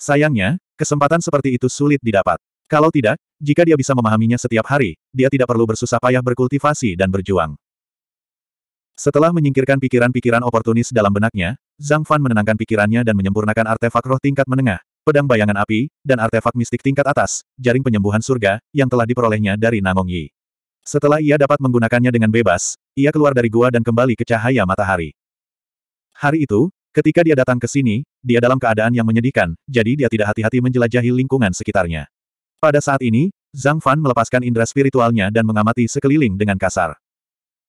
Sayangnya, kesempatan seperti itu sulit didapat. Kalau tidak, jika dia bisa memahaminya setiap hari, dia tidak perlu bersusah payah berkultivasi dan berjuang. Setelah menyingkirkan pikiran-pikiran oportunis dalam benaknya, Zhang Fan menenangkan pikirannya dan menyempurnakan artefak roh tingkat menengah, pedang bayangan api, dan artefak mistik tingkat atas, jaring penyembuhan surga, yang telah diperolehnya dari Namong Yi. Setelah ia dapat menggunakannya dengan bebas, ia keluar dari gua dan kembali ke cahaya matahari. Hari itu, ketika dia datang ke sini, dia dalam keadaan yang menyedihkan, jadi dia tidak hati-hati menjelajahi lingkungan sekitarnya. Pada saat ini, Zhang Fan melepaskan indera spiritualnya dan mengamati sekeliling dengan kasar.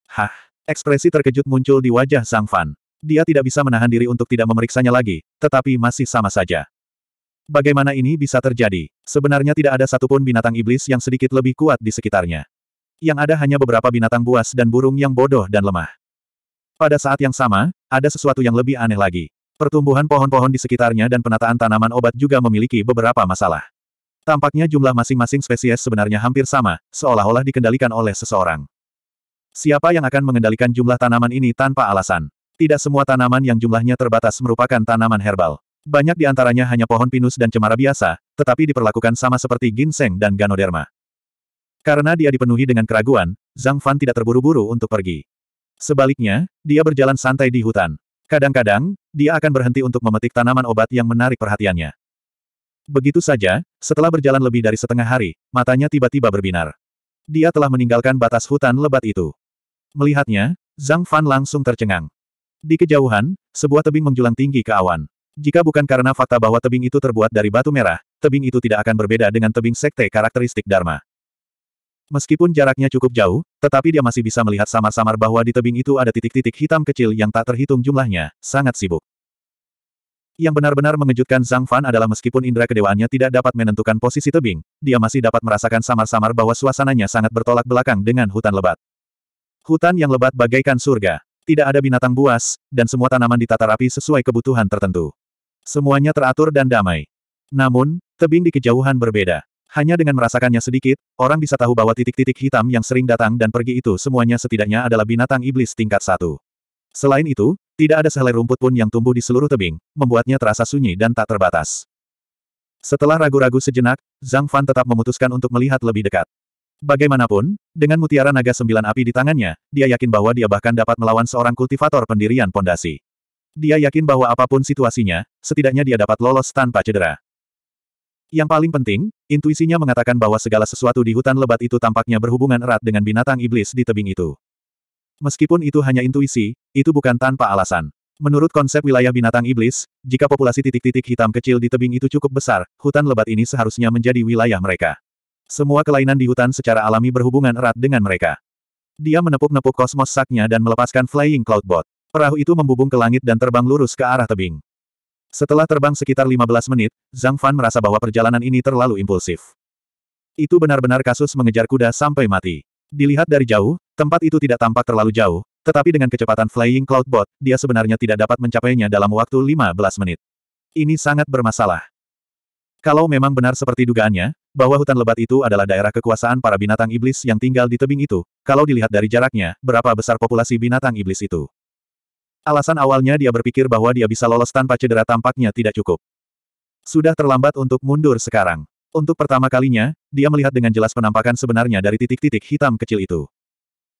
Hah! Ekspresi terkejut muncul di wajah Zhang Fan. Dia tidak bisa menahan diri untuk tidak memeriksanya lagi, tetapi masih sama saja. Bagaimana ini bisa terjadi? Sebenarnya tidak ada satupun binatang iblis yang sedikit lebih kuat di sekitarnya. Yang ada hanya beberapa binatang buas dan burung yang bodoh dan lemah. Pada saat yang sama, ada sesuatu yang lebih aneh lagi. Pertumbuhan pohon-pohon di sekitarnya dan penataan tanaman obat juga memiliki beberapa masalah. Tampaknya jumlah masing-masing spesies sebenarnya hampir sama, seolah-olah dikendalikan oleh seseorang. Siapa yang akan mengendalikan jumlah tanaman ini tanpa alasan? Tidak semua tanaman yang jumlahnya terbatas merupakan tanaman herbal. Banyak di antaranya hanya pohon pinus dan cemara biasa, tetapi diperlakukan sama seperti ginseng dan ganoderma. Karena dia dipenuhi dengan keraguan, Zhang Fan tidak terburu-buru untuk pergi. Sebaliknya, dia berjalan santai di hutan. Kadang-kadang, dia akan berhenti untuk memetik tanaman obat yang menarik perhatiannya. Begitu saja, setelah berjalan lebih dari setengah hari, matanya tiba-tiba berbinar. Dia telah meninggalkan batas hutan lebat itu. Melihatnya, Zhang Fan langsung tercengang. Di kejauhan, sebuah tebing menjulang tinggi ke awan. Jika bukan karena fakta bahwa tebing itu terbuat dari batu merah, tebing itu tidak akan berbeda dengan tebing sekte karakteristik Dharma. Meskipun jaraknya cukup jauh, tetapi dia masih bisa melihat samar-samar bahwa di tebing itu ada titik-titik hitam kecil yang tak terhitung jumlahnya, sangat sibuk. Yang benar-benar mengejutkan Zhang Fan adalah meskipun indera kedewaannya tidak dapat menentukan posisi tebing, dia masih dapat merasakan samar-samar bahwa suasananya sangat bertolak belakang dengan hutan lebat. Hutan yang lebat bagaikan surga. Tidak ada binatang buas, dan semua tanaman ditata rapi sesuai kebutuhan tertentu. Semuanya teratur dan damai. Namun, tebing di kejauhan berbeda. Hanya dengan merasakannya sedikit, orang bisa tahu bahwa titik-titik hitam yang sering datang dan pergi itu semuanya setidaknya adalah binatang iblis tingkat satu. Selain itu, tidak ada sehelai rumput pun yang tumbuh di seluruh tebing, membuatnya terasa sunyi dan tak terbatas. Setelah ragu-ragu sejenak, Zhang Fan tetap memutuskan untuk melihat lebih dekat. Bagaimanapun, dengan mutiara naga sembilan api di tangannya, dia yakin bahwa dia bahkan dapat melawan seorang kultivator pendirian pondasi. Dia yakin bahwa apapun situasinya, setidaknya dia dapat lolos tanpa cedera. Yang paling penting, intuisinya mengatakan bahwa segala sesuatu di hutan lebat itu tampaknya berhubungan erat dengan binatang iblis di tebing itu. Meskipun itu hanya intuisi, itu bukan tanpa alasan. Menurut konsep wilayah binatang iblis, jika populasi titik-titik hitam kecil di tebing itu cukup besar, hutan lebat ini seharusnya menjadi wilayah mereka. Semua kelainan di hutan secara alami berhubungan erat dengan mereka. Dia menepuk-nepuk kosmos saknya dan melepaskan Flying Cloudbot. Perahu itu membubung ke langit dan terbang lurus ke arah tebing. Setelah terbang sekitar 15 menit, Zhang Fan merasa bahwa perjalanan ini terlalu impulsif. Itu benar-benar kasus mengejar kuda sampai mati. Dilihat dari jauh, tempat itu tidak tampak terlalu jauh, tetapi dengan kecepatan Flying Cloudbot, dia sebenarnya tidak dapat mencapainya dalam waktu 15 menit. Ini sangat bermasalah. Kalau memang benar seperti dugaannya, bahwa hutan lebat itu adalah daerah kekuasaan para binatang iblis yang tinggal di tebing itu, kalau dilihat dari jaraknya, berapa besar populasi binatang iblis itu. Alasan awalnya dia berpikir bahwa dia bisa lolos tanpa cedera tampaknya tidak cukup. Sudah terlambat untuk mundur sekarang. Untuk pertama kalinya, dia melihat dengan jelas penampakan sebenarnya dari titik-titik hitam kecil itu.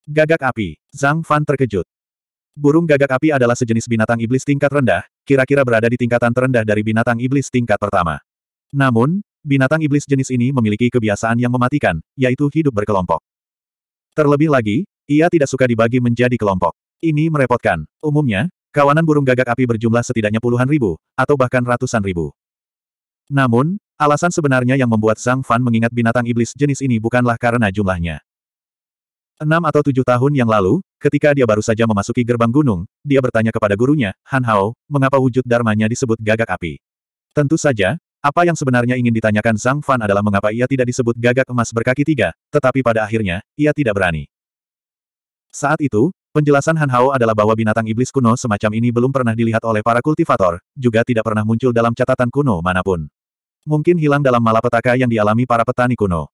Gagak api. Zhang Fan terkejut. Burung gagak api adalah sejenis binatang iblis tingkat rendah, kira-kira berada di tingkatan terendah dari binatang iblis tingkat pertama. Namun, Binatang iblis jenis ini memiliki kebiasaan yang mematikan, yaitu hidup berkelompok. Terlebih lagi, ia tidak suka dibagi menjadi kelompok. Ini merepotkan. Umumnya, kawanan burung gagak api berjumlah setidaknya puluhan ribu, atau bahkan ratusan ribu. Namun, alasan sebenarnya yang membuat Zhang Fan mengingat binatang iblis jenis ini bukanlah karena jumlahnya. Enam atau tujuh tahun yang lalu, ketika dia baru saja memasuki gerbang gunung, dia bertanya kepada gurunya, Han Hao, mengapa wujud dharmanya disebut gagak api. Tentu saja, apa yang sebenarnya ingin ditanyakan Zhang Fan adalah mengapa ia tidak disebut gagak emas berkaki tiga, tetapi pada akhirnya, ia tidak berani. Saat itu, penjelasan Han Hao adalah bahwa binatang iblis kuno semacam ini belum pernah dilihat oleh para kultivator, juga tidak pernah muncul dalam catatan kuno manapun. Mungkin hilang dalam malapetaka yang dialami para petani kuno.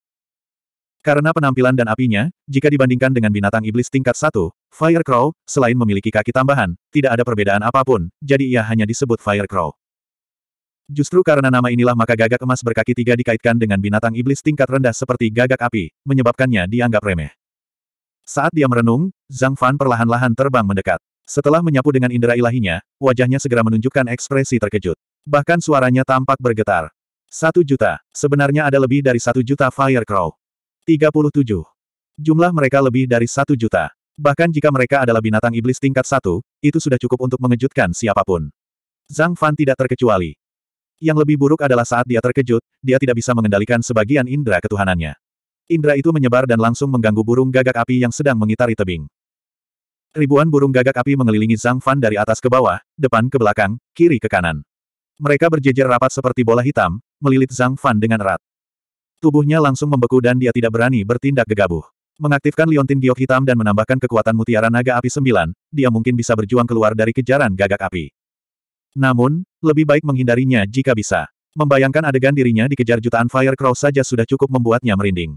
Karena penampilan dan apinya, jika dibandingkan dengan binatang iblis tingkat satu, Fire Crow, selain memiliki kaki tambahan, tidak ada perbedaan apapun, jadi ia hanya disebut Fire Crow. Justru karena nama inilah maka gagak emas berkaki tiga dikaitkan dengan binatang iblis tingkat rendah seperti gagak api, menyebabkannya dianggap remeh. Saat dia merenung, Zhang Fan perlahan-lahan terbang mendekat. Setelah menyapu dengan indera ilahinya, wajahnya segera menunjukkan ekspresi terkejut. Bahkan suaranya tampak bergetar. Satu juta. Sebenarnya ada lebih dari satu juta Firecrow. 37. Jumlah mereka lebih dari satu juta. Bahkan jika mereka adalah binatang iblis tingkat satu, itu sudah cukup untuk mengejutkan siapapun. Zhang Fan tidak terkecuali. Yang lebih buruk adalah saat dia terkejut, dia tidak bisa mengendalikan sebagian indera ketuhanannya. Indra itu menyebar dan langsung mengganggu burung gagak api yang sedang mengitari tebing. Ribuan burung gagak api mengelilingi Zhang Fan dari atas ke bawah, depan ke belakang, kiri ke kanan. Mereka berjejer rapat seperti bola hitam, melilit Zhang Fan dengan erat. Tubuhnya langsung membeku dan dia tidak berani bertindak gegabah. Mengaktifkan liontin giok hitam dan menambahkan kekuatan mutiara naga api sembilan, dia mungkin bisa berjuang keluar dari kejaran gagak api. Namun, lebih baik menghindarinya jika bisa. Membayangkan adegan dirinya dikejar jutaan Fire Crow saja sudah cukup membuatnya merinding.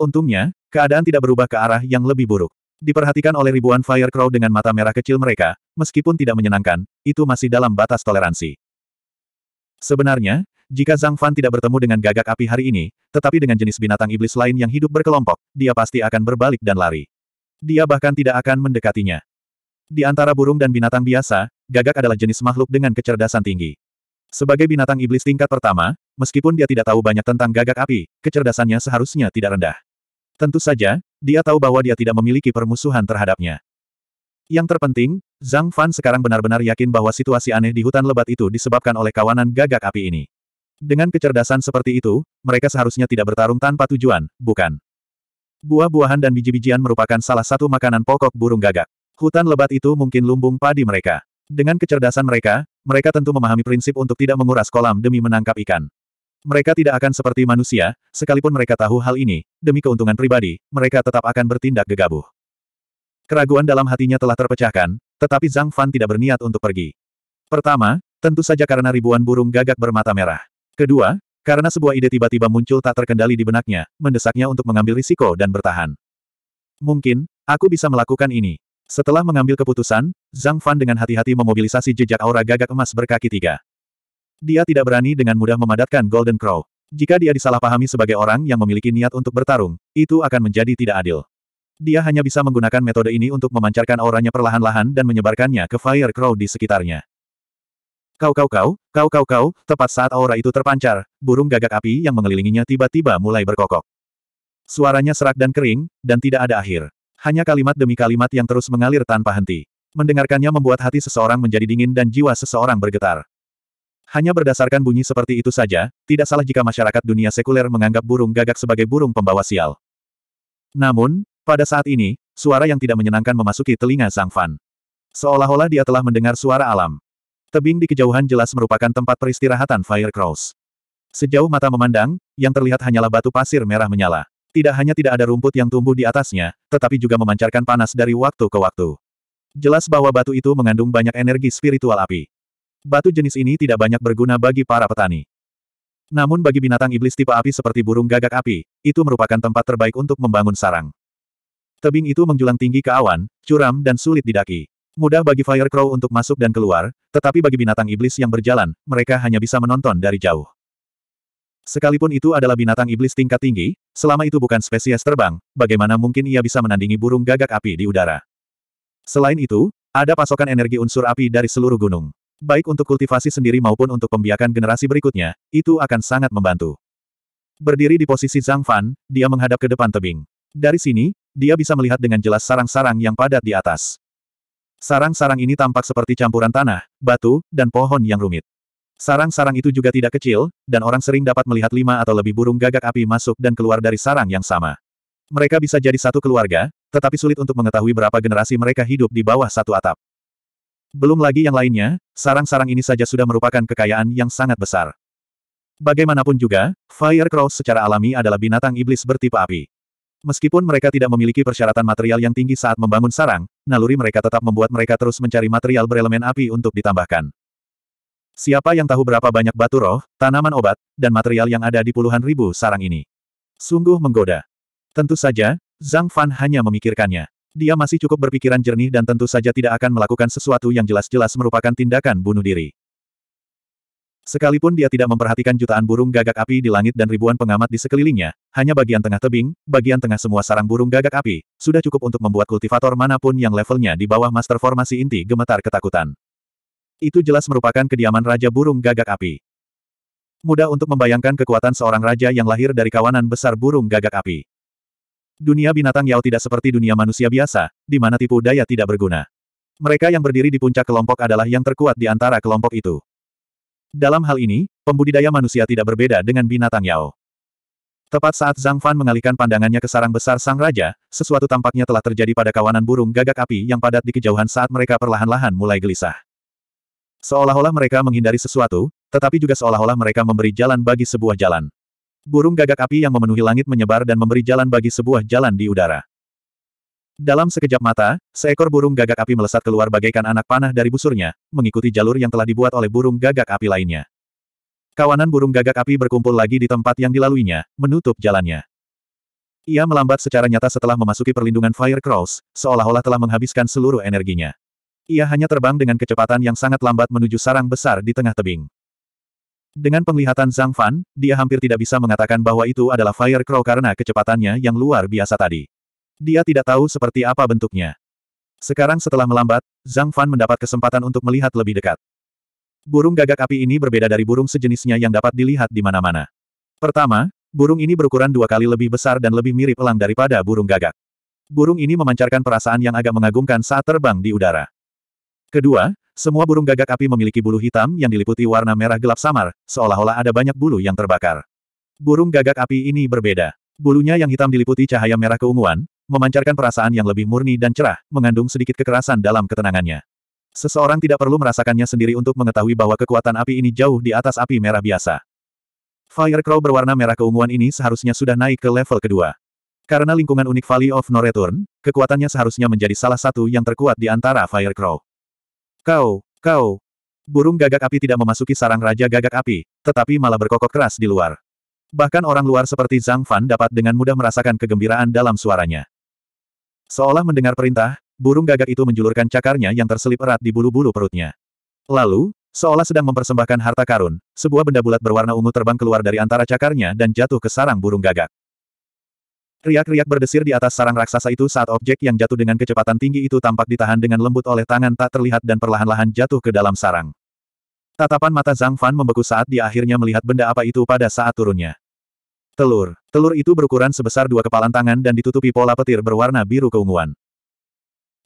Untungnya, keadaan tidak berubah ke arah yang lebih buruk. Diperhatikan oleh ribuan Fire Crow dengan mata merah kecil mereka, meskipun tidak menyenangkan, itu masih dalam batas toleransi. Sebenarnya, jika Zhang Fan tidak bertemu dengan gagak api hari ini, tetapi dengan jenis binatang iblis lain yang hidup berkelompok, dia pasti akan berbalik dan lari. Dia bahkan tidak akan mendekatinya. Di antara burung dan binatang biasa, gagak adalah jenis makhluk dengan kecerdasan tinggi. Sebagai binatang iblis tingkat pertama, meskipun dia tidak tahu banyak tentang gagak api, kecerdasannya seharusnya tidak rendah. Tentu saja, dia tahu bahwa dia tidak memiliki permusuhan terhadapnya. Yang terpenting, Zhang Fan sekarang benar-benar yakin bahwa situasi aneh di hutan lebat itu disebabkan oleh kawanan gagak api ini. Dengan kecerdasan seperti itu, mereka seharusnya tidak bertarung tanpa tujuan, bukan? Buah-buahan dan biji-bijian merupakan salah satu makanan pokok burung gagak. Hutan lebat itu mungkin lumbung padi mereka. Dengan kecerdasan mereka, mereka tentu memahami prinsip untuk tidak menguras kolam demi menangkap ikan. Mereka tidak akan seperti manusia, sekalipun mereka tahu hal ini, demi keuntungan pribadi, mereka tetap akan bertindak gegabah. Keraguan dalam hatinya telah terpecahkan, tetapi Zhang Fan tidak berniat untuk pergi. Pertama, tentu saja karena ribuan burung gagak bermata merah. Kedua, karena sebuah ide tiba-tiba muncul tak terkendali di benaknya, mendesaknya untuk mengambil risiko dan bertahan. Mungkin, aku bisa melakukan ini. Setelah mengambil keputusan, Zhang Fan dengan hati-hati memobilisasi jejak aura gagak emas berkaki tiga. Dia tidak berani dengan mudah memadatkan Golden Crow. Jika dia disalahpahami sebagai orang yang memiliki niat untuk bertarung, itu akan menjadi tidak adil. Dia hanya bisa menggunakan metode ini untuk memancarkan auranya perlahan-lahan dan menyebarkannya ke Fire Crow di sekitarnya. Kau kau kau, kau kau kau, tepat saat aura itu terpancar, burung gagak api yang mengelilinginya tiba-tiba mulai berkokok. Suaranya serak dan kering, dan tidak ada akhir. Hanya kalimat demi kalimat yang terus mengalir tanpa henti. Mendengarkannya membuat hati seseorang menjadi dingin dan jiwa seseorang bergetar. Hanya berdasarkan bunyi seperti itu saja, tidak salah jika masyarakat dunia sekuler menganggap burung gagak sebagai burung pembawa sial. Namun, pada saat ini, suara yang tidak menyenangkan memasuki telinga Zhang Fan. Seolah-olah dia telah mendengar suara alam. Tebing di kejauhan jelas merupakan tempat peristirahatan Firecrows. Sejauh mata memandang, yang terlihat hanyalah batu pasir merah menyala. Tidak hanya tidak ada rumput yang tumbuh di atasnya, tetapi juga memancarkan panas dari waktu ke waktu. Jelas bahwa batu itu mengandung banyak energi spiritual api. Batu jenis ini tidak banyak berguna bagi para petani. Namun bagi binatang iblis tipe api seperti burung gagak api, itu merupakan tempat terbaik untuk membangun sarang. Tebing itu menjulang tinggi ke awan, curam dan sulit didaki. Mudah bagi Firecrow untuk masuk dan keluar, tetapi bagi binatang iblis yang berjalan, mereka hanya bisa menonton dari jauh. Sekalipun itu adalah binatang iblis tingkat tinggi, selama itu bukan spesies terbang, bagaimana mungkin ia bisa menandingi burung gagak api di udara? Selain itu, ada pasokan energi unsur api dari seluruh gunung. Baik untuk kultivasi sendiri maupun untuk pembiakan generasi berikutnya, itu akan sangat membantu. Berdiri di posisi Zhang Fan, dia menghadap ke depan tebing. Dari sini, dia bisa melihat dengan jelas sarang-sarang yang padat di atas. Sarang-sarang ini tampak seperti campuran tanah, batu, dan pohon yang rumit. Sarang-sarang itu juga tidak kecil, dan orang sering dapat melihat lima atau lebih burung gagak api masuk dan keluar dari sarang yang sama. Mereka bisa jadi satu keluarga, tetapi sulit untuk mengetahui berapa generasi mereka hidup di bawah satu atap. Belum lagi yang lainnya, sarang-sarang ini saja sudah merupakan kekayaan yang sangat besar. Bagaimanapun juga, Firecrow secara alami adalah binatang iblis bertipe api. Meskipun mereka tidak memiliki persyaratan material yang tinggi saat membangun sarang, naluri mereka tetap membuat mereka terus mencari material berelemen api untuk ditambahkan. Siapa yang tahu berapa banyak batu roh, tanaman obat, dan material yang ada di puluhan ribu sarang ini? Sungguh menggoda. Tentu saja, Zhang Fan hanya memikirkannya. Dia masih cukup berpikiran jernih dan tentu saja tidak akan melakukan sesuatu yang jelas-jelas merupakan tindakan bunuh diri. Sekalipun dia tidak memperhatikan jutaan burung gagak api di langit dan ribuan pengamat di sekelilingnya, hanya bagian tengah tebing, bagian tengah semua sarang burung gagak api, sudah cukup untuk membuat kultivator manapun yang levelnya di bawah master formasi inti gemetar ketakutan. Itu jelas merupakan kediaman Raja Burung Gagak Api. Mudah untuk membayangkan kekuatan seorang raja yang lahir dari kawanan besar burung gagak api. Dunia binatang Yao tidak seperti dunia manusia biasa, di mana tipu daya tidak berguna. Mereka yang berdiri di puncak kelompok adalah yang terkuat di antara kelompok itu. Dalam hal ini, pembudidaya manusia tidak berbeda dengan binatang Yao. Tepat saat Zhang Fan mengalihkan pandangannya ke sarang besar sang raja, sesuatu tampaknya telah terjadi pada kawanan burung gagak api yang padat di kejauhan saat mereka perlahan-lahan mulai gelisah. Seolah-olah mereka menghindari sesuatu, tetapi juga seolah-olah mereka memberi jalan bagi sebuah jalan. Burung gagak api yang memenuhi langit menyebar dan memberi jalan bagi sebuah jalan di udara. Dalam sekejap mata, seekor burung gagak api melesat keluar bagaikan anak panah dari busurnya, mengikuti jalur yang telah dibuat oleh burung gagak api lainnya. Kawanan burung gagak api berkumpul lagi di tempat yang dilaluinya, menutup jalannya. Ia melambat secara nyata setelah memasuki perlindungan Fire Cross, seolah-olah telah menghabiskan seluruh energinya. Ia hanya terbang dengan kecepatan yang sangat lambat menuju sarang besar di tengah tebing. Dengan penglihatan Zhang Fan, dia hampir tidak bisa mengatakan bahwa itu adalah Fire Crow karena kecepatannya yang luar biasa tadi. Dia tidak tahu seperti apa bentuknya. Sekarang setelah melambat, Zhang Fan mendapat kesempatan untuk melihat lebih dekat. Burung gagak api ini berbeda dari burung sejenisnya yang dapat dilihat di mana-mana. Pertama, burung ini berukuran dua kali lebih besar dan lebih mirip elang daripada burung gagak. Burung ini memancarkan perasaan yang agak mengagumkan saat terbang di udara. Kedua, semua burung gagak api memiliki bulu hitam yang diliputi warna merah gelap samar, seolah-olah ada banyak bulu yang terbakar. Burung gagak api ini berbeda. Bulunya yang hitam diliputi cahaya merah keunguan, memancarkan perasaan yang lebih murni dan cerah, mengandung sedikit kekerasan dalam ketenangannya. Seseorang tidak perlu merasakannya sendiri untuk mengetahui bahwa kekuatan api ini jauh di atas api merah biasa. Firecrow berwarna merah keunguan ini seharusnya sudah naik ke level kedua. Karena lingkungan unik Valley of No Return, kekuatannya seharusnya menjadi salah satu yang terkuat di antara Firecrow. Kau, kau. Burung gagak api tidak memasuki sarang Raja Gagak Api, tetapi malah berkokok keras di luar. Bahkan orang luar seperti Zhang Fan dapat dengan mudah merasakan kegembiraan dalam suaranya. Seolah mendengar perintah, burung gagak itu menjulurkan cakarnya yang terselip erat di bulu-bulu perutnya. Lalu, seolah sedang mempersembahkan harta karun, sebuah benda bulat berwarna ungu terbang keluar dari antara cakarnya dan jatuh ke sarang burung gagak. Riak-riak berdesir di atas sarang raksasa itu saat objek yang jatuh dengan kecepatan tinggi itu tampak ditahan dengan lembut oleh tangan tak terlihat dan perlahan-lahan jatuh ke dalam sarang. Tatapan mata Zhang Fan membeku saat dia akhirnya melihat benda apa itu pada saat turunnya. Telur. Telur itu berukuran sebesar dua kepalan tangan dan ditutupi pola petir berwarna biru keunguan.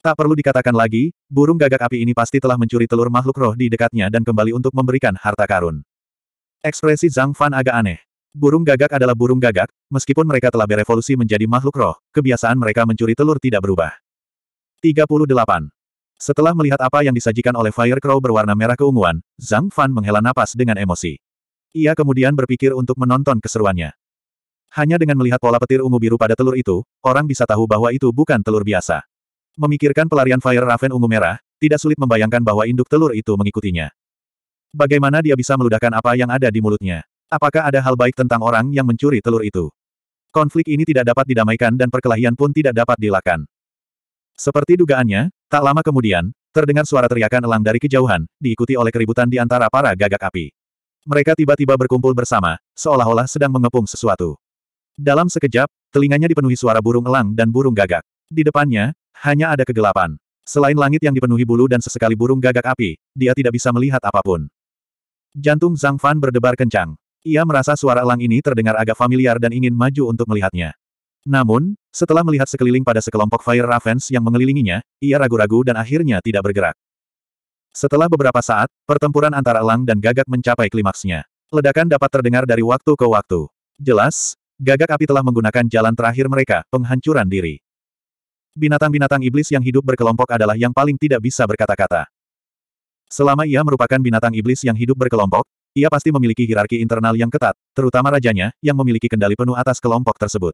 Tak perlu dikatakan lagi, burung gagak api ini pasti telah mencuri telur makhluk roh di dekatnya dan kembali untuk memberikan harta karun. Ekspresi Zhang Fan agak aneh. Burung gagak adalah burung gagak, meskipun mereka telah berevolusi menjadi makhluk roh, kebiasaan mereka mencuri telur tidak berubah. 38. Setelah melihat apa yang disajikan oleh Fire Crow berwarna merah keunguan, Zhang Fan menghela napas dengan emosi. Ia kemudian berpikir untuk menonton keseruannya. Hanya dengan melihat pola petir ungu biru pada telur itu, orang bisa tahu bahwa itu bukan telur biasa. Memikirkan pelarian Fire Raven ungu merah, tidak sulit membayangkan bahwa induk telur itu mengikutinya. Bagaimana dia bisa meludahkan apa yang ada di mulutnya? Apakah ada hal baik tentang orang yang mencuri telur itu? Konflik ini tidak dapat didamaikan dan perkelahian pun tidak dapat dilakukan. Seperti dugaannya, tak lama kemudian, terdengar suara teriakan elang dari kejauhan, diikuti oleh keributan di antara para gagak api. Mereka tiba-tiba berkumpul bersama, seolah-olah sedang mengepung sesuatu. Dalam sekejap, telinganya dipenuhi suara burung elang dan burung gagak. Di depannya, hanya ada kegelapan. Selain langit yang dipenuhi bulu dan sesekali burung gagak api, dia tidak bisa melihat apapun. Jantung Zhang Fan berdebar kencang. Ia merasa suara elang ini terdengar agak familiar dan ingin maju untuk melihatnya. Namun, setelah melihat sekeliling pada sekelompok Fire Ravens yang mengelilinginya, ia ragu-ragu dan akhirnya tidak bergerak. Setelah beberapa saat, pertempuran antara elang dan gagak mencapai klimaksnya. Ledakan dapat terdengar dari waktu ke waktu. Jelas, gagak api telah menggunakan jalan terakhir mereka, penghancuran diri. Binatang-binatang iblis yang hidup berkelompok adalah yang paling tidak bisa berkata-kata. Selama ia merupakan binatang iblis yang hidup berkelompok, ia pasti memiliki hierarki internal yang ketat, terutama rajanya, yang memiliki kendali penuh atas kelompok tersebut.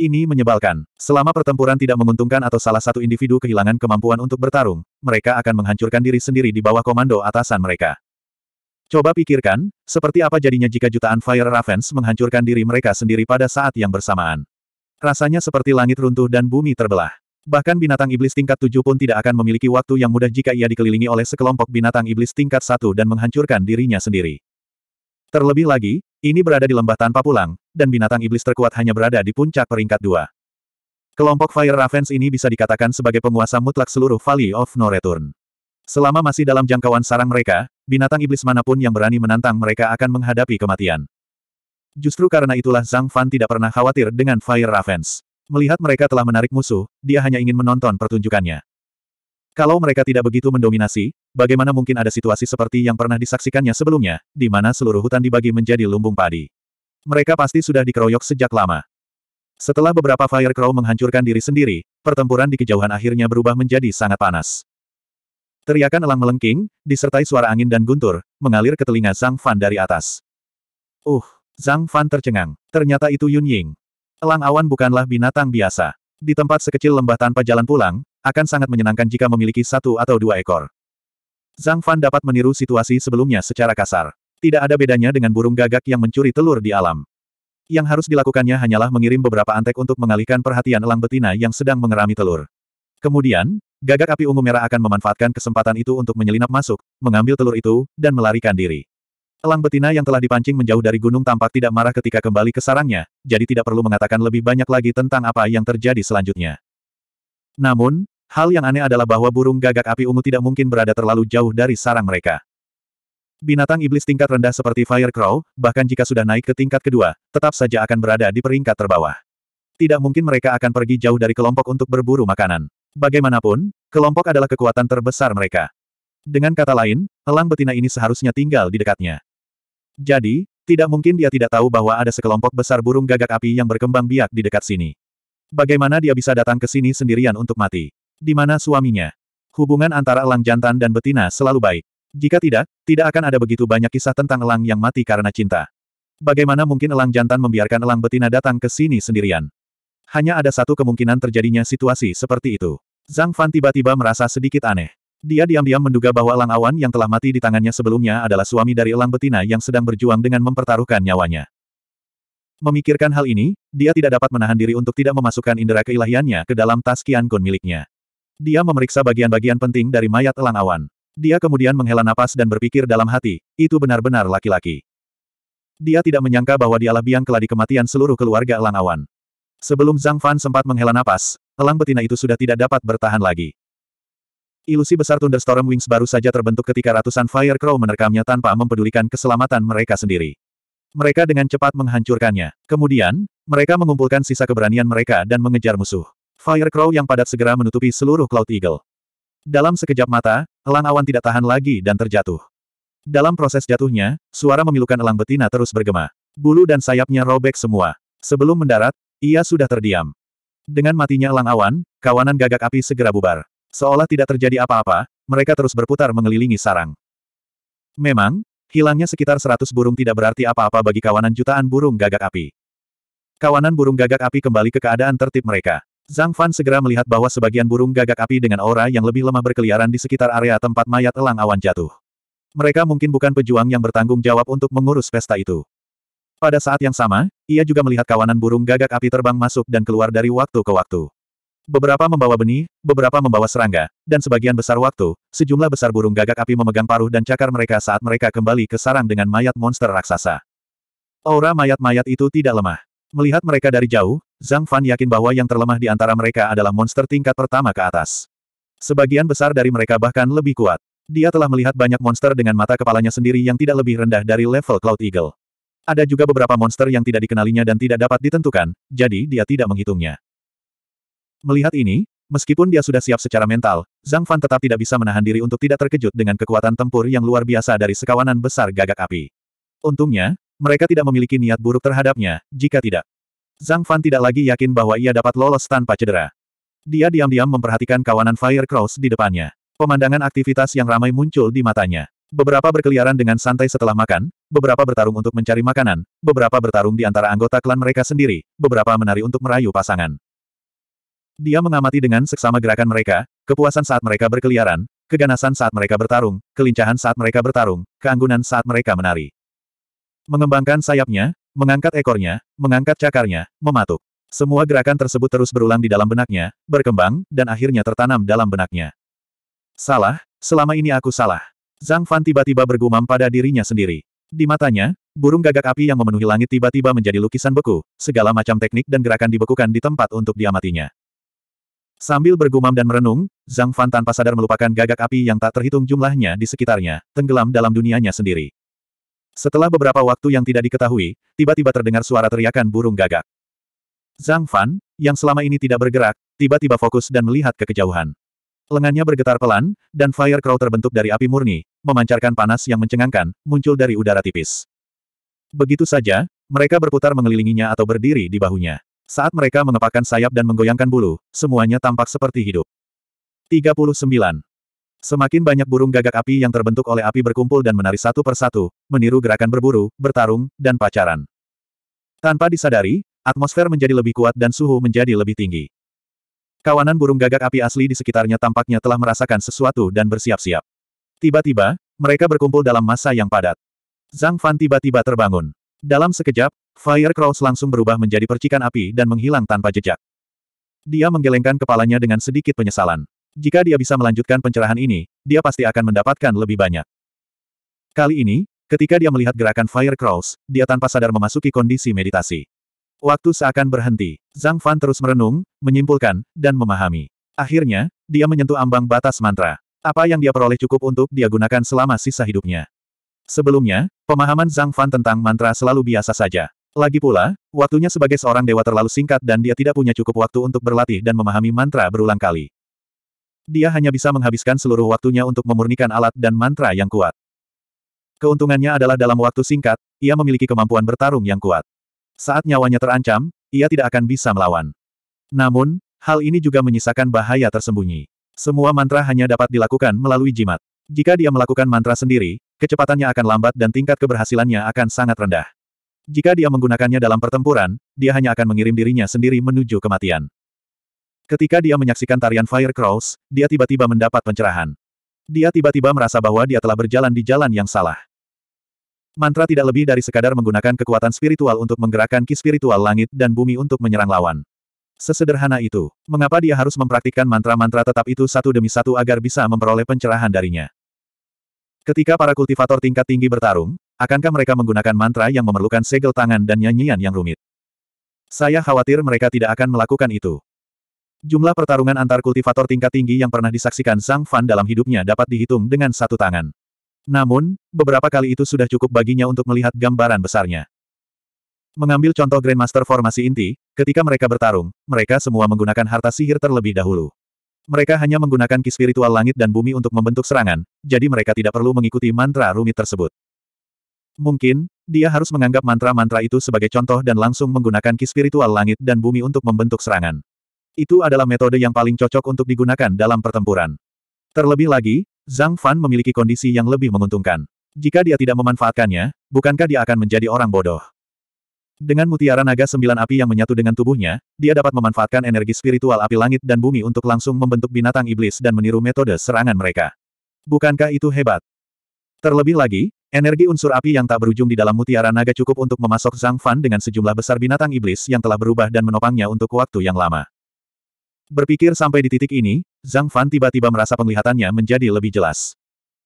Ini menyebalkan. Selama pertempuran tidak menguntungkan atau salah satu individu kehilangan kemampuan untuk bertarung, mereka akan menghancurkan diri sendiri di bawah komando atasan mereka. Coba pikirkan, seperti apa jadinya jika jutaan Fire Ravens menghancurkan diri mereka sendiri pada saat yang bersamaan. Rasanya seperti langit runtuh dan bumi terbelah. Bahkan binatang iblis tingkat tujuh pun tidak akan memiliki waktu yang mudah jika ia dikelilingi oleh sekelompok binatang iblis tingkat satu dan menghancurkan dirinya sendiri. Terlebih lagi, ini berada di lembah tanpa pulang, dan binatang iblis terkuat hanya berada di puncak peringkat dua. Kelompok Fire Ravens ini bisa dikatakan sebagai penguasa mutlak seluruh Valley of No Return. Selama masih dalam jangkauan sarang mereka, binatang iblis manapun yang berani menantang mereka akan menghadapi kematian. Justru karena itulah Zhang Fan tidak pernah khawatir dengan Fire Ravens. Melihat mereka telah menarik musuh, dia hanya ingin menonton pertunjukannya. Kalau mereka tidak begitu mendominasi, bagaimana mungkin ada situasi seperti yang pernah disaksikannya sebelumnya, di mana seluruh hutan dibagi menjadi lumbung padi. Mereka pasti sudah dikeroyok sejak lama. Setelah beberapa Fire Crow menghancurkan diri sendiri, pertempuran di kejauhan akhirnya berubah menjadi sangat panas. Teriakan elang melengking, disertai suara angin dan guntur, mengalir ke telinga Zhang Fan dari atas. Uh, Zhang Fan tercengang. Ternyata itu Yun Ying. Elang awan bukanlah binatang biasa. Di tempat sekecil lembah tanpa jalan pulang, akan sangat menyenangkan jika memiliki satu atau dua ekor. Zhang Fan dapat meniru situasi sebelumnya secara kasar. Tidak ada bedanya dengan burung gagak yang mencuri telur di alam. Yang harus dilakukannya hanyalah mengirim beberapa antek untuk mengalihkan perhatian elang betina yang sedang mengerami telur. Kemudian, gagak api ungu merah akan memanfaatkan kesempatan itu untuk menyelinap masuk, mengambil telur itu, dan melarikan diri. Elang betina yang telah dipancing menjauh dari gunung tampak tidak marah ketika kembali ke sarangnya, jadi tidak perlu mengatakan lebih banyak lagi tentang apa yang terjadi selanjutnya. Namun, hal yang aneh adalah bahwa burung gagak api ungu tidak mungkin berada terlalu jauh dari sarang mereka. Binatang iblis tingkat rendah seperti Firecrow, bahkan jika sudah naik ke tingkat kedua, tetap saja akan berada di peringkat terbawah. Tidak mungkin mereka akan pergi jauh dari kelompok untuk berburu makanan. Bagaimanapun, kelompok adalah kekuatan terbesar mereka. Dengan kata lain, elang betina ini seharusnya tinggal di dekatnya. Jadi, tidak mungkin dia tidak tahu bahwa ada sekelompok besar burung gagak api yang berkembang biak di dekat sini. Bagaimana dia bisa datang ke sini sendirian untuk mati? Di mana suaminya? Hubungan antara elang jantan dan betina selalu baik. Jika tidak, tidak akan ada begitu banyak kisah tentang elang yang mati karena cinta. Bagaimana mungkin elang jantan membiarkan elang betina datang ke sini sendirian? Hanya ada satu kemungkinan terjadinya situasi seperti itu. Zhang Fan tiba-tiba merasa sedikit aneh. Dia diam-diam menduga bahwa elang Awan yang telah mati di tangannya sebelumnya adalah suami dari elang betina yang sedang berjuang dengan mempertaruhkan nyawanya. Memikirkan hal ini, dia tidak dapat menahan diri untuk tidak memasukkan indera keilahiannya ke dalam tas kian Kun miliknya. Dia memeriksa bagian-bagian penting dari mayat elang awan. Dia kemudian menghela napas dan berpikir dalam hati, itu benar-benar laki-laki. Dia tidak menyangka bahwa dialah biang keladi kematian seluruh keluarga elang awan. Sebelum Zhang Fan sempat menghela napas, elang betina itu sudah tidak dapat bertahan lagi. Ilusi besar Thunderstorm Wings baru saja terbentuk ketika ratusan Fire Crow menerkamnya tanpa mempedulikan keselamatan mereka sendiri. Mereka dengan cepat menghancurkannya. Kemudian, mereka mengumpulkan sisa keberanian mereka dan mengejar musuh. Fire Crow yang padat segera menutupi seluruh Cloud Eagle. Dalam sekejap mata, elang awan tidak tahan lagi dan terjatuh. Dalam proses jatuhnya, suara memilukan elang betina terus bergema. Bulu dan sayapnya robek semua. Sebelum mendarat, ia sudah terdiam. Dengan matinya elang awan, kawanan gagak api segera bubar. Seolah tidak terjadi apa-apa, mereka terus berputar mengelilingi sarang. Memang, hilangnya sekitar seratus burung tidak berarti apa-apa bagi kawanan jutaan burung gagak api. Kawanan burung gagak api kembali ke keadaan tertib mereka. Zhang Fan segera melihat bahwa sebagian burung gagak api dengan aura yang lebih lemah berkeliaran di sekitar area tempat mayat elang awan jatuh. Mereka mungkin bukan pejuang yang bertanggung jawab untuk mengurus pesta itu. Pada saat yang sama, ia juga melihat kawanan burung gagak api terbang masuk dan keluar dari waktu ke waktu. Beberapa membawa benih, beberapa membawa serangga, dan sebagian besar waktu, sejumlah besar burung gagak api memegang paruh dan cakar mereka saat mereka kembali ke sarang dengan mayat monster raksasa. Aura mayat-mayat itu tidak lemah. Melihat mereka dari jauh, Zhang Fan yakin bahwa yang terlemah di antara mereka adalah monster tingkat pertama ke atas. Sebagian besar dari mereka bahkan lebih kuat. Dia telah melihat banyak monster dengan mata kepalanya sendiri yang tidak lebih rendah dari level Cloud Eagle. Ada juga beberapa monster yang tidak dikenalinya dan tidak dapat ditentukan, jadi dia tidak menghitungnya. Melihat ini, meskipun dia sudah siap secara mental, Zhang Fan tetap tidak bisa menahan diri untuk tidak terkejut dengan kekuatan tempur yang luar biasa dari sekawanan besar gagak api. Untungnya, mereka tidak memiliki niat buruk terhadapnya, jika tidak. Zhang Fan tidak lagi yakin bahwa ia dapat lolos tanpa cedera. Dia diam-diam memperhatikan kawanan Fire Cross di depannya. Pemandangan aktivitas yang ramai muncul di matanya. Beberapa berkeliaran dengan santai setelah makan, beberapa bertarung untuk mencari makanan, beberapa bertarung di antara anggota klan mereka sendiri, beberapa menari untuk merayu pasangan. Dia mengamati dengan seksama gerakan mereka, kepuasan saat mereka berkeliaran, keganasan saat mereka bertarung, kelincahan saat mereka bertarung, keanggunan saat mereka menari. Mengembangkan sayapnya, mengangkat ekornya, mengangkat cakarnya, mematuk. Semua gerakan tersebut terus berulang di dalam benaknya, berkembang, dan akhirnya tertanam dalam benaknya. Salah, selama ini aku salah. Zhang Fan tiba-tiba bergumam pada dirinya sendiri. Di matanya, burung gagak api yang memenuhi langit tiba-tiba menjadi lukisan beku, segala macam teknik dan gerakan dibekukan di tempat untuk diamatinya. Sambil bergumam dan merenung, Zhang Fan tanpa sadar melupakan gagak api yang tak terhitung jumlahnya di sekitarnya, tenggelam dalam dunianya sendiri. Setelah beberapa waktu yang tidak diketahui, tiba-tiba terdengar suara teriakan burung gagak. Zhang Fan, yang selama ini tidak bergerak, tiba-tiba fokus dan melihat ke kejauhan. Lengannya bergetar pelan, dan fire crow terbentuk dari api murni, memancarkan panas yang mencengangkan, muncul dari udara tipis. Begitu saja, mereka berputar mengelilinginya atau berdiri di bahunya. Saat mereka mengepakkan sayap dan menggoyangkan bulu, semuanya tampak seperti hidup. 39. Semakin banyak burung gagak api yang terbentuk oleh api berkumpul dan menari satu persatu, meniru gerakan berburu, bertarung, dan pacaran. Tanpa disadari, atmosfer menjadi lebih kuat dan suhu menjadi lebih tinggi. Kawanan burung gagak api asli di sekitarnya tampaknya telah merasakan sesuatu dan bersiap-siap. Tiba-tiba, mereka berkumpul dalam masa yang padat. Zhang Fan tiba-tiba terbangun. Dalam sekejap, Fire Cross langsung berubah menjadi percikan api dan menghilang tanpa jejak. Dia menggelengkan kepalanya dengan sedikit penyesalan. Jika dia bisa melanjutkan pencerahan ini, dia pasti akan mendapatkan lebih banyak. Kali ini, ketika dia melihat gerakan Fire Cross, dia tanpa sadar memasuki kondisi meditasi. Waktu seakan berhenti. Zhang Fan terus merenung, menyimpulkan, dan memahami. Akhirnya, dia menyentuh ambang batas mantra. Apa yang dia peroleh cukup untuk dia gunakan selama sisa hidupnya. Sebelumnya, pemahaman Zhang Fan tentang mantra selalu biasa saja. Lagi pula, waktunya sebagai seorang dewa terlalu singkat dan dia tidak punya cukup waktu untuk berlatih dan memahami mantra berulang kali. Dia hanya bisa menghabiskan seluruh waktunya untuk memurnikan alat dan mantra yang kuat. Keuntungannya adalah dalam waktu singkat, ia memiliki kemampuan bertarung yang kuat. Saat nyawanya terancam, ia tidak akan bisa melawan. Namun, hal ini juga menyisakan bahaya tersembunyi. Semua mantra hanya dapat dilakukan melalui jimat. Jika dia melakukan mantra sendiri, kecepatannya akan lambat dan tingkat keberhasilannya akan sangat rendah. Jika dia menggunakannya dalam pertempuran, dia hanya akan mengirim dirinya sendiri menuju kematian. Ketika dia menyaksikan tarian Fire Cross, dia tiba-tiba mendapat pencerahan. Dia tiba-tiba merasa bahwa dia telah berjalan di jalan yang salah. Mantra tidak lebih dari sekadar menggunakan kekuatan spiritual untuk menggerakkan ki spiritual langit dan bumi untuk menyerang lawan. Sesederhana itu, mengapa dia harus mempraktikkan mantra-mantra tetap itu satu demi satu agar bisa memperoleh pencerahan darinya? Ketika para kultivator tingkat tinggi bertarung, Akankah mereka menggunakan mantra yang memerlukan segel tangan dan nyanyian yang rumit? Saya khawatir mereka tidak akan melakukan itu. Jumlah pertarungan antar kultivator tingkat tinggi yang pernah disaksikan Sang Fan dalam hidupnya dapat dihitung dengan satu tangan. Namun, beberapa kali itu sudah cukup baginya untuk melihat gambaran besarnya. Mengambil contoh Grandmaster formasi inti, ketika mereka bertarung, mereka semua menggunakan harta sihir terlebih dahulu. Mereka hanya menggunakan ki spiritual langit dan bumi untuk membentuk serangan, jadi mereka tidak perlu mengikuti mantra rumit tersebut. Mungkin, dia harus menganggap mantra-mantra itu sebagai contoh dan langsung menggunakan ki spiritual langit dan bumi untuk membentuk serangan. Itu adalah metode yang paling cocok untuk digunakan dalam pertempuran. Terlebih lagi, Zhang Fan memiliki kondisi yang lebih menguntungkan. Jika dia tidak memanfaatkannya, bukankah dia akan menjadi orang bodoh? Dengan mutiara naga sembilan api yang menyatu dengan tubuhnya, dia dapat memanfaatkan energi spiritual api langit dan bumi untuk langsung membentuk binatang iblis dan meniru metode serangan mereka. Bukankah itu hebat? Terlebih lagi, energi unsur api yang tak berujung di dalam mutiara naga cukup untuk memasok Zhang Fan dengan sejumlah besar binatang iblis yang telah berubah dan menopangnya untuk waktu yang lama. Berpikir sampai di titik ini, Zhang Fan tiba-tiba merasa penglihatannya menjadi lebih jelas.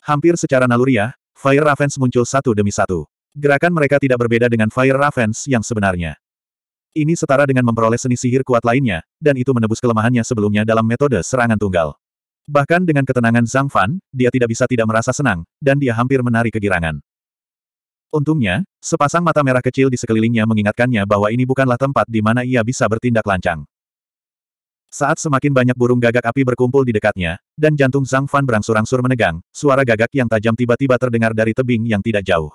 Hampir secara naluriah, Fire Ravens muncul satu demi satu. Gerakan mereka tidak berbeda dengan Fire Ravens yang sebenarnya. Ini setara dengan memperoleh seni sihir kuat lainnya, dan itu menebus kelemahannya sebelumnya dalam metode serangan tunggal. Bahkan dengan ketenangan Zhang Fan, dia tidak bisa tidak merasa senang, dan dia hampir menari kegirangan. Untungnya, sepasang mata merah kecil di sekelilingnya mengingatkannya bahwa ini bukanlah tempat di mana ia bisa bertindak lancang. Saat semakin banyak burung gagak api berkumpul di dekatnya, dan jantung Zhang Fan berangsur-angsur menegang, suara gagak yang tajam tiba-tiba terdengar dari tebing yang tidak jauh.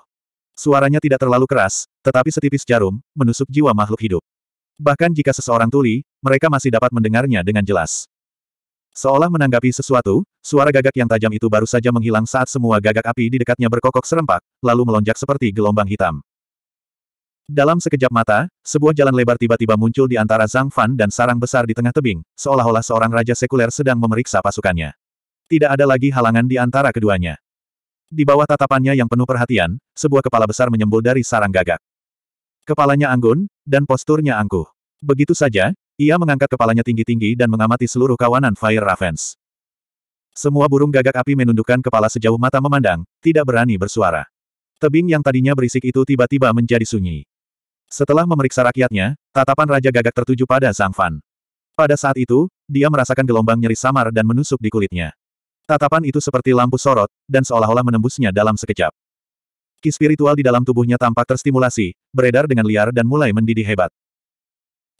Suaranya tidak terlalu keras, tetapi setipis jarum, menusuk jiwa makhluk hidup. Bahkan jika seseorang tuli, mereka masih dapat mendengarnya dengan jelas. Seolah menanggapi sesuatu, suara gagak yang tajam itu baru saja menghilang saat semua gagak api di dekatnya berkokok serempak, lalu melonjak seperti gelombang hitam. Dalam sekejap mata, sebuah jalan lebar tiba-tiba muncul di antara Zhang Fan dan sarang besar di tengah tebing, seolah-olah seorang raja sekuler sedang memeriksa pasukannya. Tidak ada lagi halangan di antara keduanya. Di bawah tatapannya yang penuh perhatian, sebuah kepala besar menyembul dari sarang gagak. Kepalanya anggun, dan posturnya angkuh. Begitu saja, ia mengangkat kepalanya tinggi-tinggi dan mengamati seluruh kawanan Fire Ravens. Semua burung gagak api menundukkan kepala sejauh mata memandang, tidak berani bersuara. Tebing yang tadinya berisik itu tiba-tiba menjadi sunyi. Setelah memeriksa rakyatnya, tatapan Raja Gagak tertuju pada Zhang Fan. Pada saat itu, dia merasakan gelombang nyeri samar dan menusuk di kulitnya. Tatapan itu seperti lampu sorot, dan seolah-olah menembusnya dalam sekejap. Ki spiritual di dalam tubuhnya tampak terstimulasi, beredar dengan liar dan mulai mendidih hebat.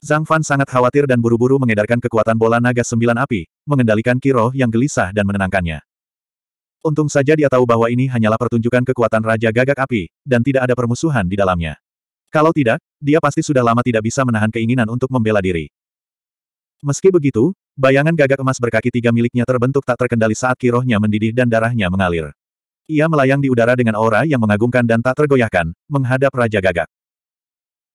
Zhang Fan sangat khawatir dan buru-buru mengedarkan kekuatan bola naga sembilan api, mengendalikan Kiro yang gelisah dan menenangkannya. Untung saja dia tahu bahwa ini hanyalah pertunjukan kekuatan Raja Gagak Api, dan tidak ada permusuhan di dalamnya. Kalau tidak, dia pasti sudah lama tidak bisa menahan keinginan untuk membela diri. Meski begitu, bayangan gagak emas berkaki tiga miliknya terbentuk tak terkendali saat kirohnya mendidih dan darahnya mengalir. Ia melayang di udara dengan aura yang mengagumkan dan tak tergoyahkan, menghadap Raja Gagak.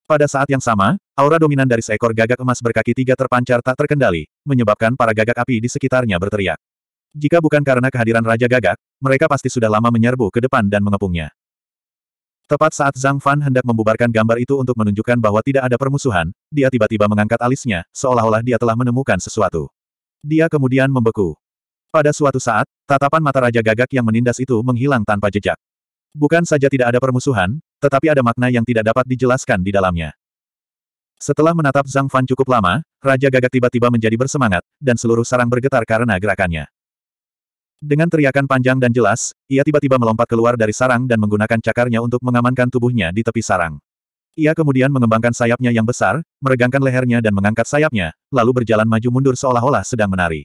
Pada saat yang sama, aura dominan dari seekor gagak emas berkaki tiga terpancar tak terkendali, menyebabkan para gagak api di sekitarnya berteriak. Jika bukan karena kehadiran Raja Gagak, mereka pasti sudah lama menyerbu ke depan dan mengepungnya. Tepat saat Zhang Fan hendak membubarkan gambar itu untuk menunjukkan bahwa tidak ada permusuhan, dia tiba-tiba mengangkat alisnya, seolah-olah dia telah menemukan sesuatu. Dia kemudian membeku. Pada suatu saat, tatapan mata Raja Gagak yang menindas itu menghilang tanpa jejak. Bukan saja tidak ada permusuhan, tetapi ada makna yang tidak dapat dijelaskan di dalamnya. Setelah menatap Zhang Fan cukup lama, Raja Gagak tiba-tiba menjadi bersemangat, dan seluruh sarang bergetar karena gerakannya. Dengan teriakan panjang dan jelas, ia tiba-tiba melompat keluar dari sarang dan menggunakan cakarnya untuk mengamankan tubuhnya di tepi sarang. Ia kemudian mengembangkan sayapnya yang besar, meregangkan lehernya dan mengangkat sayapnya, lalu berjalan maju mundur seolah-olah sedang menari.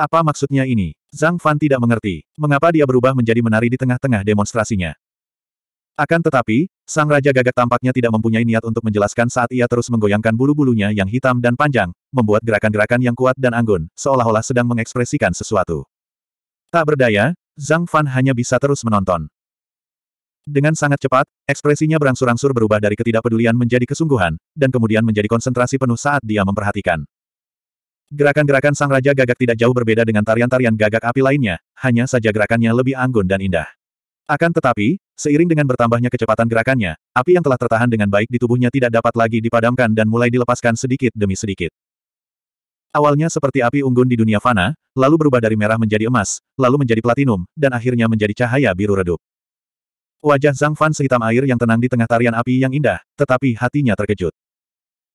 Apa maksudnya ini? Zhang Fan tidak mengerti. Mengapa dia berubah menjadi menari di tengah-tengah demonstrasinya? Akan tetapi, sang raja gagak tampaknya tidak mempunyai niat untuk menjelaskan saat ia terus menggoyangkan bulu-bulunya yang hitam dan panjang, membuat gerakan-gerakan yang kuat dan anggun, seolah-olah sedang mengekspresikan sesuatu. Tak berdaya, Zhang Fan hanya bisa terus menonton. Dengan sangat cepat, ekspresinya berangsur-angsur berubah dari ketidakpedulian menjadi kesungguhan, dan kemudian menjadi konsentrasi penuh saat dia memperhatikan. Gerakan-gerakan sang raja gagak tidak jauh berbeda dengan tarian-tarian gagak api lainnya, hanya saja gerakannya lebih anggun dan indah. Akan tetapi, seiring dengan bertambahnya kecepatan gerakannya, api yang telah tertahan dengan baik di tubuhnya tidak dapat lagi dipadamkan dan mulai dilepaskan sedikit demi sedikit. Awalnya seperti api unggun di dunia fana, lalu berubah dari merah menjadi emas, lalu menjadi platinum, dan akhirnya menjadi cahaya biru redup. Wajah Zhang Fan sehitam air yang tenang di tengah tarian api yang indah, tetapi hatinya terkejut.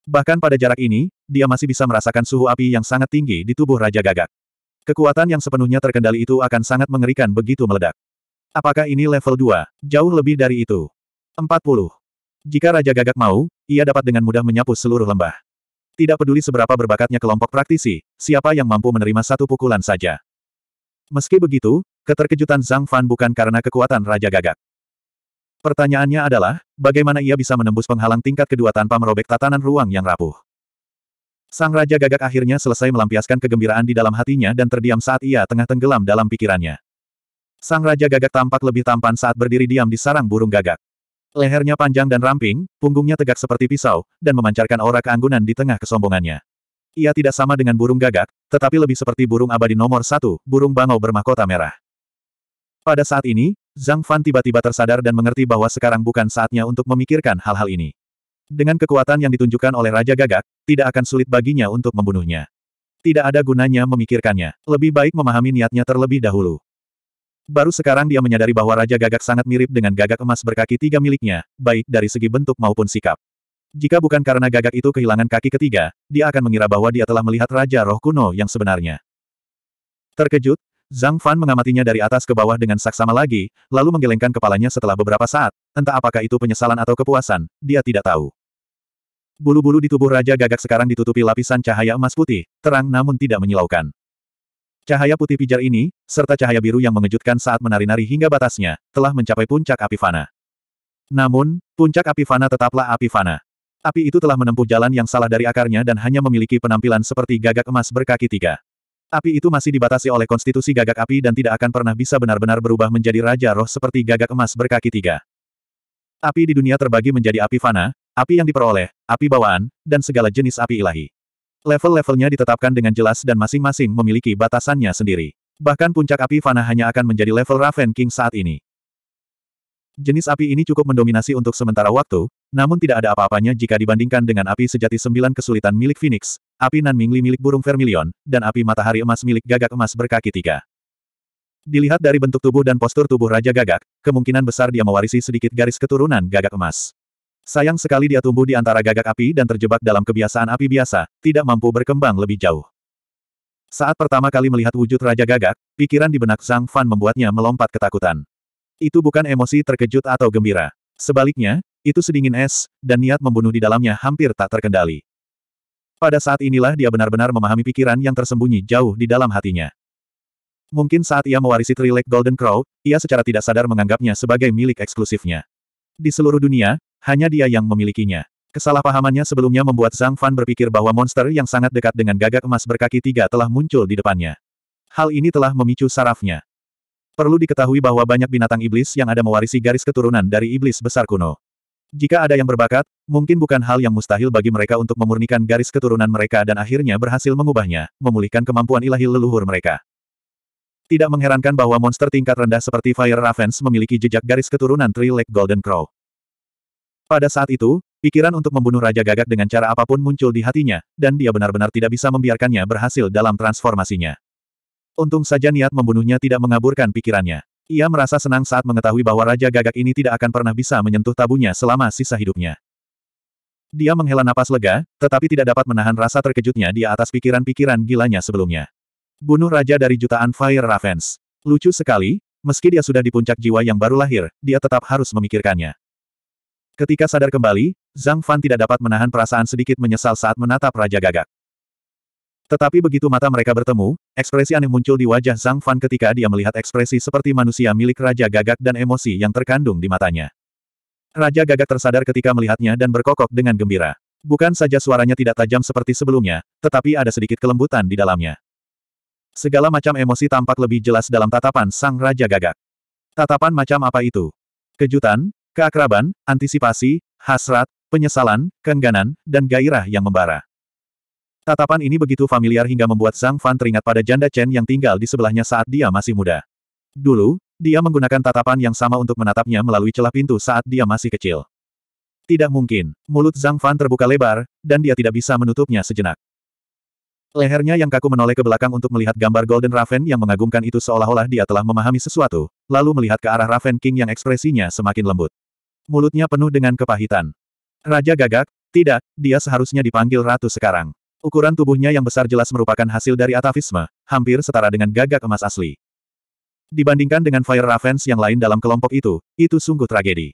Bahkan pada jarak ini, dia masih bisa merasakan suhu api yang sangat tinggi di tubuh Raja Gagak. Kekuatan yang sepenuhnya terkendali itu akan sangat mengerikan begitu meledak. Apakah ini level 2? Jauh lebih dari itu. 40. Jika Raja Gagak mau, ia dapat dengan mudah menyapu seluruh lembah. Tidak peduli seberapa berbakatnya kelompok praktisi, siapa yang mampu menerima satu pukulan saja. Meski begitu, keterkejutan Zhang Fan bukan karena kekuatan Raja Gagak. Pertanyaannya adalah, bagaimana ia bisa menembus penghalang tingkat kedua tanpa merobek tatanan ruang yang rapuh? Sang Raja Gagak akhirnya selesai melampiaskan kegembiraan di dalam hatinya dan terdiam saat ia tengah tenggelam dalam pikirannya. Sang Raja Gagak tampak lebih tampan saat berdiri diam di sarang burung gagak. Lehernya panjang dan ramping, punggungnya tegak seperti pisau, dan memancarkan aura keanggunan di tengah kesombongannya. Ia tidak sama dengan burung gagak, tetapi lebih seperti burung abadi nomor satu, burung bangau bermahkota merah. Pada saat ini, Zhang Fan tiba-tiba tersadar dan mengerti bahwa sekarang bukan saatnya untuk memikirkan hal-hal ini. Dengan kekuatan yang ditunjukkan oleh Raja Gagak, tidak akan sulit baginya untuk membunuhnya. Tidak ada gunanya memikirkannya. Lebih baik memahami niatnya terlebih dahulu. Baru sekarang dia menyadari bahwa Raja Gagak sangat mirip dengan gagak emas berkaki tiga miliknya, baik dari segi bentuk maupun sikap. Jika bukan karena gagak itu kehilangan kaki ketiga, dia akan mengira bahwa dia telah melihat Raja Roh Kuno yang sebenarnya. Terkejut, Zhang Fan mengamatinya dari atas ke bawah dengan saksama lagi, lalu menggelengkan kepalanya setelah beberapa saat, entah apakah itu penyesalan atau kepuasan, dia tidak tahu. Bulu-bulu di tubuh Raja Gagak sekarang ditutupi lapisan cahaya emas putih, terang namun tidak menyilaukan. Cahaya putih pijar ini, serta cahaya biru yang mengejutkan saat menari-nari hingga batasnya, telah mencapai puncak api fana. Namun, puncak api fana tetaplah api fana. Api itu telah menempuh jalan yang salah dari akarnya dan hanya memiliki penampilan seperti gagak emas berkaki tiga. Api itu masih dibatasi oleh konstitusi gagak api dan tidak akan pernah bisa benar-benar berubah menjadi raja roh seperti gagak emas berkaki tiga. Api di dunia terbagi menjadi api fana, api yang diperoleh, api bawaan, dan segala jenis api ilahi. Level-levelnya ditetapkan dengan jelas dan masing-masing memiliki batasannya sendiri. Bahkan puncak api Fana hanya akan menjadi level Raven King saat ini. Jenis api ini cukup mendominasi untuk sementara waktu, namun tidak ada apa-apanya jika dibandingkan dengan api sejati sembilan kesulitan milik Phoenix, api Nan Nanmingli milik burung vermilion, dan api matahari emas milik gagak emas berkaki tiga. Dilihat dari bentuk tubuh dan postur tubuh Raja Gagak, kemungkinan besar dia mewarisi sedikit garis keturunan gagak emas. Sayang sekali dia tumbuh di antara gagak api dan terjebak dalam kebiasaan api biasa, tidak mampu berkembang lebih jauh. Saat pertama kali melihat wujud Raja Gagak, pikiran di benak Zhang Fan membuatnya melompat ketakutan. Itu bukan emosi terkejut atau gembira. Sebaliknya, itu sedingin es, dan niat membunuh di dalamnya hampir tak terkendali. Pada saat inilah dia benar-benar memahami pikiran yang tersembunyi jauh di dalam hatinya. Mungkin saat ia mewarisi Trilek Golden Crow, ia secara tidak sadar menganggapnya sebagai milik eksklusifnya. Di seluruh dunia, hanya dia yang memilikinya. Kesalahpahamannya sebelumnya membuat Zhang Fan berpikir bahwa monster yang sangat dekat dengan gagak emas berkaki tiga telah muncul di depannya. Hal ini telah memicu sarafnya. Perlu diketahui bahwa banyak binatang iblis yang ada mewarisi garis keturunan dari iblis besar kuno. Jika ada yang berbakat, mungkin bukan hal yang mustahil bagi mereka untuk memurnikan garis keturunan mereka dan akhirnya berhasil mengubahnya, memulihkan kemampuan ilahi leluhur mereka. Tidak mengherankan bahwa monster tingkat rendah seperti Fire Ravens memiliki jejak garis keturunan Three Lake Golden Crow. Pada saat itu, pikiran untuk membunuh Raja Gagak dengan cara apapun muncul di hatinya, dan dia benar-benar tidak bisa membiarkannya berhasil dalam transformasinya. Untung saja niat membunuhnya tidak mengaburkan pikirannya. Ia merasa senang saat mengetahui bahwa Raja Gagak ini tidak akan pernah bisa menyentuh tabunya selama sisa hidupnya. Dia menghela napas lega, tetapi tidak dapat menahan rasa terkejutnya di atas pikiran-pikiran gilanya sebelumnya. Bunuh Raja dari jutaan Fire Ravens. Lucu sekali, meski dia sudah di puncak jiwa yang baru lahir, dia tetap harus memikirkannya. Ketika sadar kembali, Zhang Fan tidak dapat menahan perasaan sedikit menyesal saat menatap Raja Gagak. Tetapi begitu mata mereka bertemu, ekspresi aneh muncul di wajah Zhang Fan ketika dia melihat ekspresi seperti manusia milik Raja Gagak dan emosi yang terkandung di matanya. Raja Gagak tersadar ketika melihatnya dan berkokok dengan gembira. Bukan saja suaranya tidak tajam seperti sebelumnya, tetapi ada sedikit kelembutan di dalamnya. Segala macam emosi tampak lebih jelas dalam tatapan Sang Raja Gagak. Tatapan macam apa itu? Kejutan, keakraban, antisipasi, hasrat, penyesalan, keengganan, dan gairah yang membara. Tatapan ini begitu familiar hingga membuat Zhang Fan teringat pada janda Chen yang tinggal di sebelahnya saat dia masih muda. Dulu, dia menggunakan tatapan yang sama untuk menatapnya melalui celah pintu saat dia masih kecil. Tidak mungkin, mulut Zhang Fan terbuka lebar, dan dia tidak bisa menutupnya sejenak. Lehernya yang kaku menoleh ke belakang untuk melihat gambar Golden Raven yang mengagumkan itu seolah-olah dia telah memahami sesuatu, lalu melihat ke arah Raven King yang ekspresinya semakin lembut mulutnya penuh dengan kepahitan. Raja gagak, tidak, dia seharusnya dipanggil ratu sekarang. Ukuran tubuhnya yang besar jelas merupakan hasil dari atavisme, hampir setara dengan gagak emas asli. Dibandingkan dengan Fire Ravens yang lain dalam kelompok itu, itu sungguh tragedi.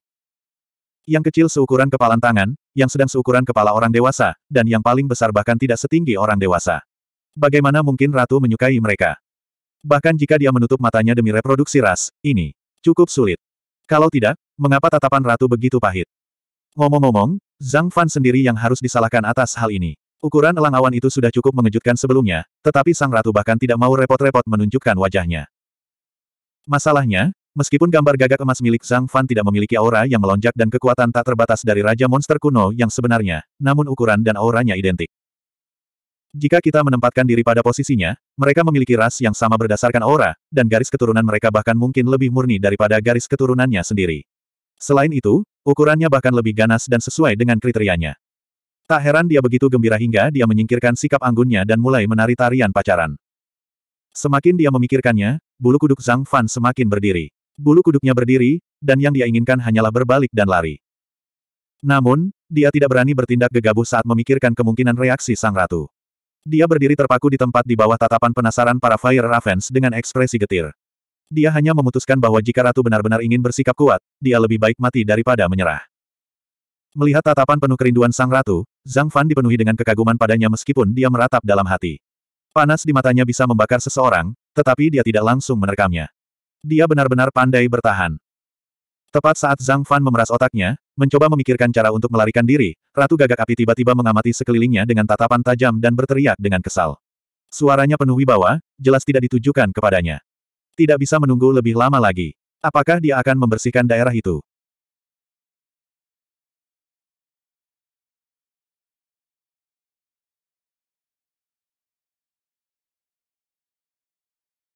Yang kecil seukuran kepalan tangan, yang sedang seukuran kepala orang dewasa, dan yang paling besar bahkan tidak setinggi orang dewasa. Bagaimana mungkin Ratu menyukai mereka? Bahkan jika dia menutup matanya demi reproduksi ras, ini cukup sulit. Kalau tidak, mengapa tatapan ratu begitu pahit? Ngomong-ngomong, Zhang Fan sendiri yang harus disalahkan atas hal ini. Ukuran elang awan itu sudah cukup mengejutkan sebelumnya, tetapi sang ratu bahkan tidak mau repot-repot menunjukkan wajahnya. Masalahnya, meskipun gambar gagak emas milik Zhang Fan tidak memiliki aura yang melonjak dan kekuatan tak terbatas dari Raja Monster Kuno yang sebenarnya, namun ukuran dan auranya identik. Jika kita menempatkan diri pada posisinya, mereka memiliki ras yang sama berdasarkan aura, dan garis keturunan mereka bahkan mungkin lebih murni daripada garis keturunannya sendiri. Selain itu, ukurannya bahkan lebih ganas dan sesuai dengan kriterianya. Tak heran dia begitu gembira hingga dia menyingkirkan sikap anggunnya dan mulai menari tarian pacaran. Semakin dia memikirkannya, bulu kuduk Zhang Fan semakin berdiri. Bulu kuduknya berdiri, dan yang dia inginkan hanyalah berbalik dan lari. Namun, dia tidak berani bertindak gegabah saat memikirkan kemungkinan reaksi Sang Ratu. Dia berdiri terpaku di tempat di bawah tatapan penasaran para Fire Ravens dengan ekspresi getir. Dia hanya memutuskan bahwa jika Ratu benar-benar ingin bersikap kuat, dia lebih baik mati daripada menyerah. Melihat tatapan penuh kerinduan sang ratu, Zhang Fan dipenuhi dengan kekaguman padanya meskipun dia meratap dalam hati. Panas di matanya bisa membakar seseorang, tetapi dia tidak langsung menerkamnya. Dia benar-benar pandai bertahan. Tepat saat Zhang Fan memeras otaknya, mencoba memikirkan cara untuk melarikan diri, Ratu Gagak Api tiba-tiba mengamati sekelilingnya dengan tatapan tajam dan berteriak dengan kesal. Suaranya penuh wibawa, jelas tidak ditujukan kepadanya. Tidak bisa menunggu lebih lama lagi. Apakah dia akan membersihkan daerah itu?